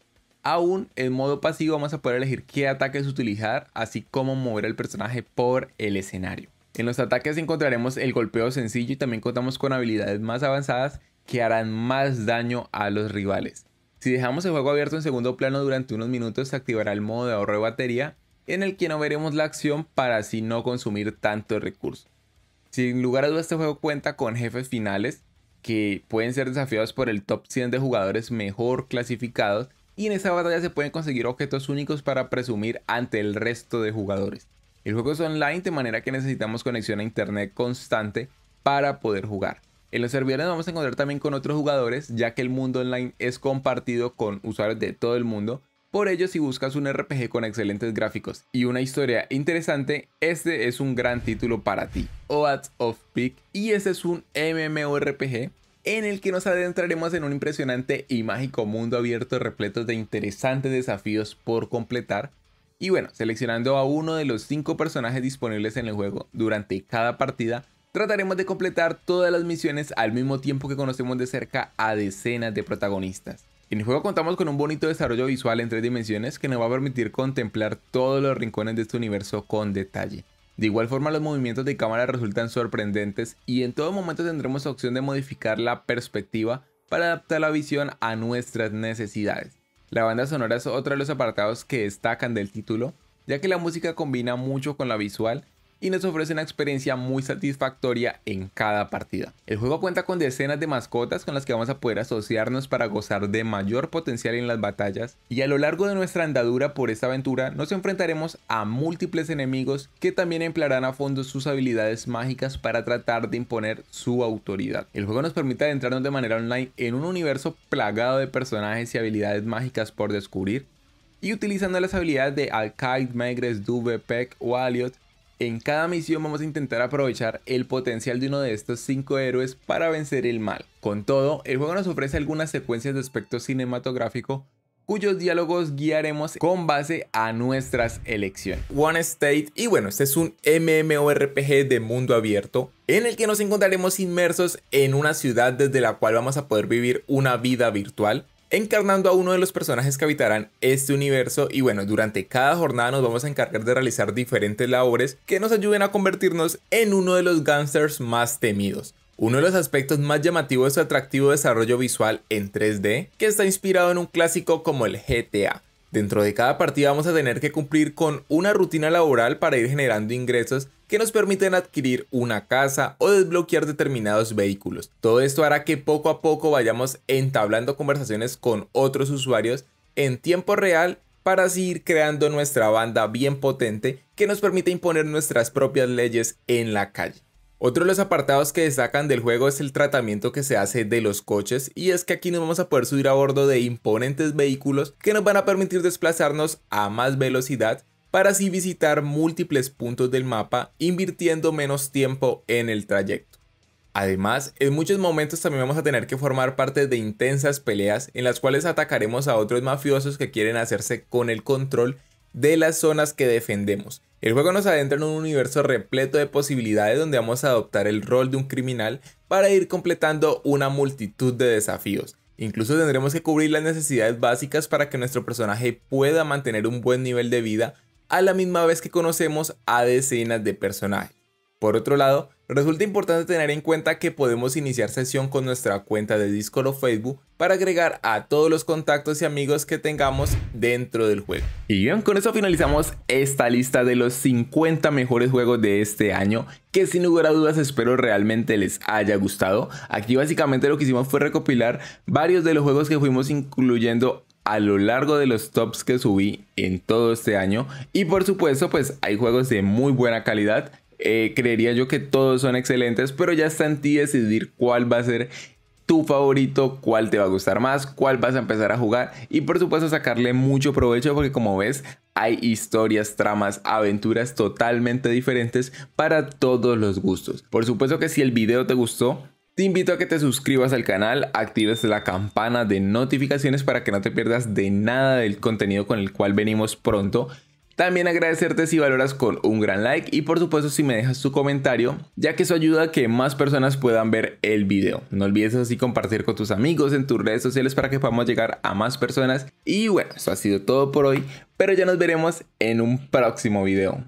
Aún en modo pasivo vamos a poder elegir qué ataques utilizar, así como mover al personaje por el escenario. En los ataques encontraremos el golpeo sencillo y también contamos con habilidades más avanzadas que harán más daño a los rivales. Si dejamos el juego abierto en segundo plano durante unos minutos se activará el modo de ahorro de batería en el que no veremos la acción para así no consumir tanto recurso. Sin lugar a dudas este juego cuenta con jefes finales que pueden ser desafiados por el top 100 de jugadores mejor clasificados y en esa batalla se pueden conseguir objetos únicos para presumir ante el resto de jugadores. El juego es online de manera que necesitamos conexión a internet constante para poder jugar. En los servidores nos vamos a encontrar también con otros jugadores, ya que el mundo online es compartido con usuarios de todo el mundo. Por ello, si buscas un RPG con excelentes gráficos y una historia interesante, este es un gran título para ti. Oats of Peak, y este es un MMORPG en el que nos adentraremos en un impresionante y mágico mundo abierto repleto de interesantes desafíos por completar. Y bueno, seleccionando a uno de los cinco personajes disponibles en el juego durante cada partida, Trataremos de completar todas las misiones al mismo tiempo que conocemos de cerca a decenas de protagonistas. En el juego contamos con un bonito desarrollo visual en tres dimensiones que nos va a permitir contemplar todos los rincones de este universo con detalle. De igual forma los movimientos de cámara resultan sorprendentes y en todo momento tendremos opción de modificar la perspectiva para adaptar la visión a nuestras necesidades. La banda sonora es otro de los apartados que destacan del título, ya que la música combina mucho con la visual y nos ofrece una experiencia muy satisfactoria en cada partida. El juego cuenta con decenas de mascotas con las que vamos a poder asociarnos para gozar de mayor potencial en las batallas y a lo largo de nuestra andadura por esta aventura nos enfrentaremos a múltiples enemigos que también emplearán a fondo sus habilidades mágicas para tratar de imponer su autoridad. El juego nos permite adentrarnos de manera online en un universo plagado de personajes y habilidades mágicas por descubrir y utilizando las habilidades de Alcaid, Megres, Dube, Peck o Aliot en cada misión vamos a intentar aprovechar el potencial de uno de estos cinco héroes para vencer el mal. Con todo, el juego nos ofrece algunas secuencias de aspecto cinematográfico cuyos diálogos guiaremos con base a nuestras elecciones. One State, y bueno, este es un MMORPG de mundo abierto en el que nos encontraremos inmersos en una ciudad desde la cual vamos a poder vivir una vida virtual encarnando a uno de los personajes que habitarán este universo y bueno, durante cada jornada nos vamos a encargar de realizar diferentes labores que nos ayuden a convertirnos en uno de los gangsters más temidos. Uno de los aspectos más llamativos de su atractivo desarrollo visual en 3D, que está inspirado en un clásico como el GTA. Dentro de cada partida vamos a tener que cumplir con una rutina laboral para ir generando ingresos que nos permiten adquirir una casa o desbloquear determinados vehículos. Todo esto hará que poco a poco vayamos entablando conversaciones con otros usuarios en tiempo real para seguir creando nuestra banda bien potente que nos permite imponer nuestras propias leyes en la calle. Otro de los apartados que destacan del juego es el tratamiento que se hace de los coches y es que aquí nos vamos a poder subir a bordo de imponentes vehículos que nos van a permitir desplazarnos a más velocidad para así visitar múltiples puntos del mapa invirtiendo menos tiempo en el trayecto. Además, en muchos momentos también vamos a tener que formar parte de intensas peleas en las cuales atacaremos a otros mafiosos que quieren hacerse con el control de las zonas que defendemos. El juego nos adentra en un universo repleto de posibilidades donde vamos a adoptar el rol de un criminal para ir completando una multitud de desafíos. Incluso tendremos que cubrir las necesidades básicas para que nuestro personaje pueda mantener un buen nivel de vida a la misma vez que conocemos a decenas de personajes. Por otro lado, resulta importante tener en cuenta que podemos iniciar sesión con nuestra cuenta de Discord o Facebook para agregar a todos los contactos y amigos que tengamos dentro del juego. Y bien, con eso finalizamos esta lista de los 50 mejores juegos de este año, que sin lugar a dudas espero realmente les haya gustado. Aquí básicamente lo que hicimos fue recopilar varios de los juegos que fuimos incluyendo a lo largo de los tops que subí en todo este año. Y por supuesto, pues hay juegos de muy buena calidad. Eh, creería yo que todos son excelentes, pero ya está en ti decidir cuál va a ser tu favorito, cuál te va a gustar más, cuál vas a empezar a jugar y por supuesto sacarle mucho provecho porque como ves hay historias, tramas, aventuras totalmente diferentes para todos los gustos. Por supuesto que si el video te gustó, te invito a que te suscribas al canal, actives la campana de notificaciones para que no te pierdas de nada del contenido con el cual venimos pronto. También agradecerte si valoras con un gran like y por supuesto si me dejas tu comentario, ya que eso ayuda a que más personas puedan ver el video. No olvides así compartir con tus amigos en tus redes sociales para que podamos llegar a más personas. Y bueno, eso ha sido todo por hoy, pero ya nos veremos en un próximo video.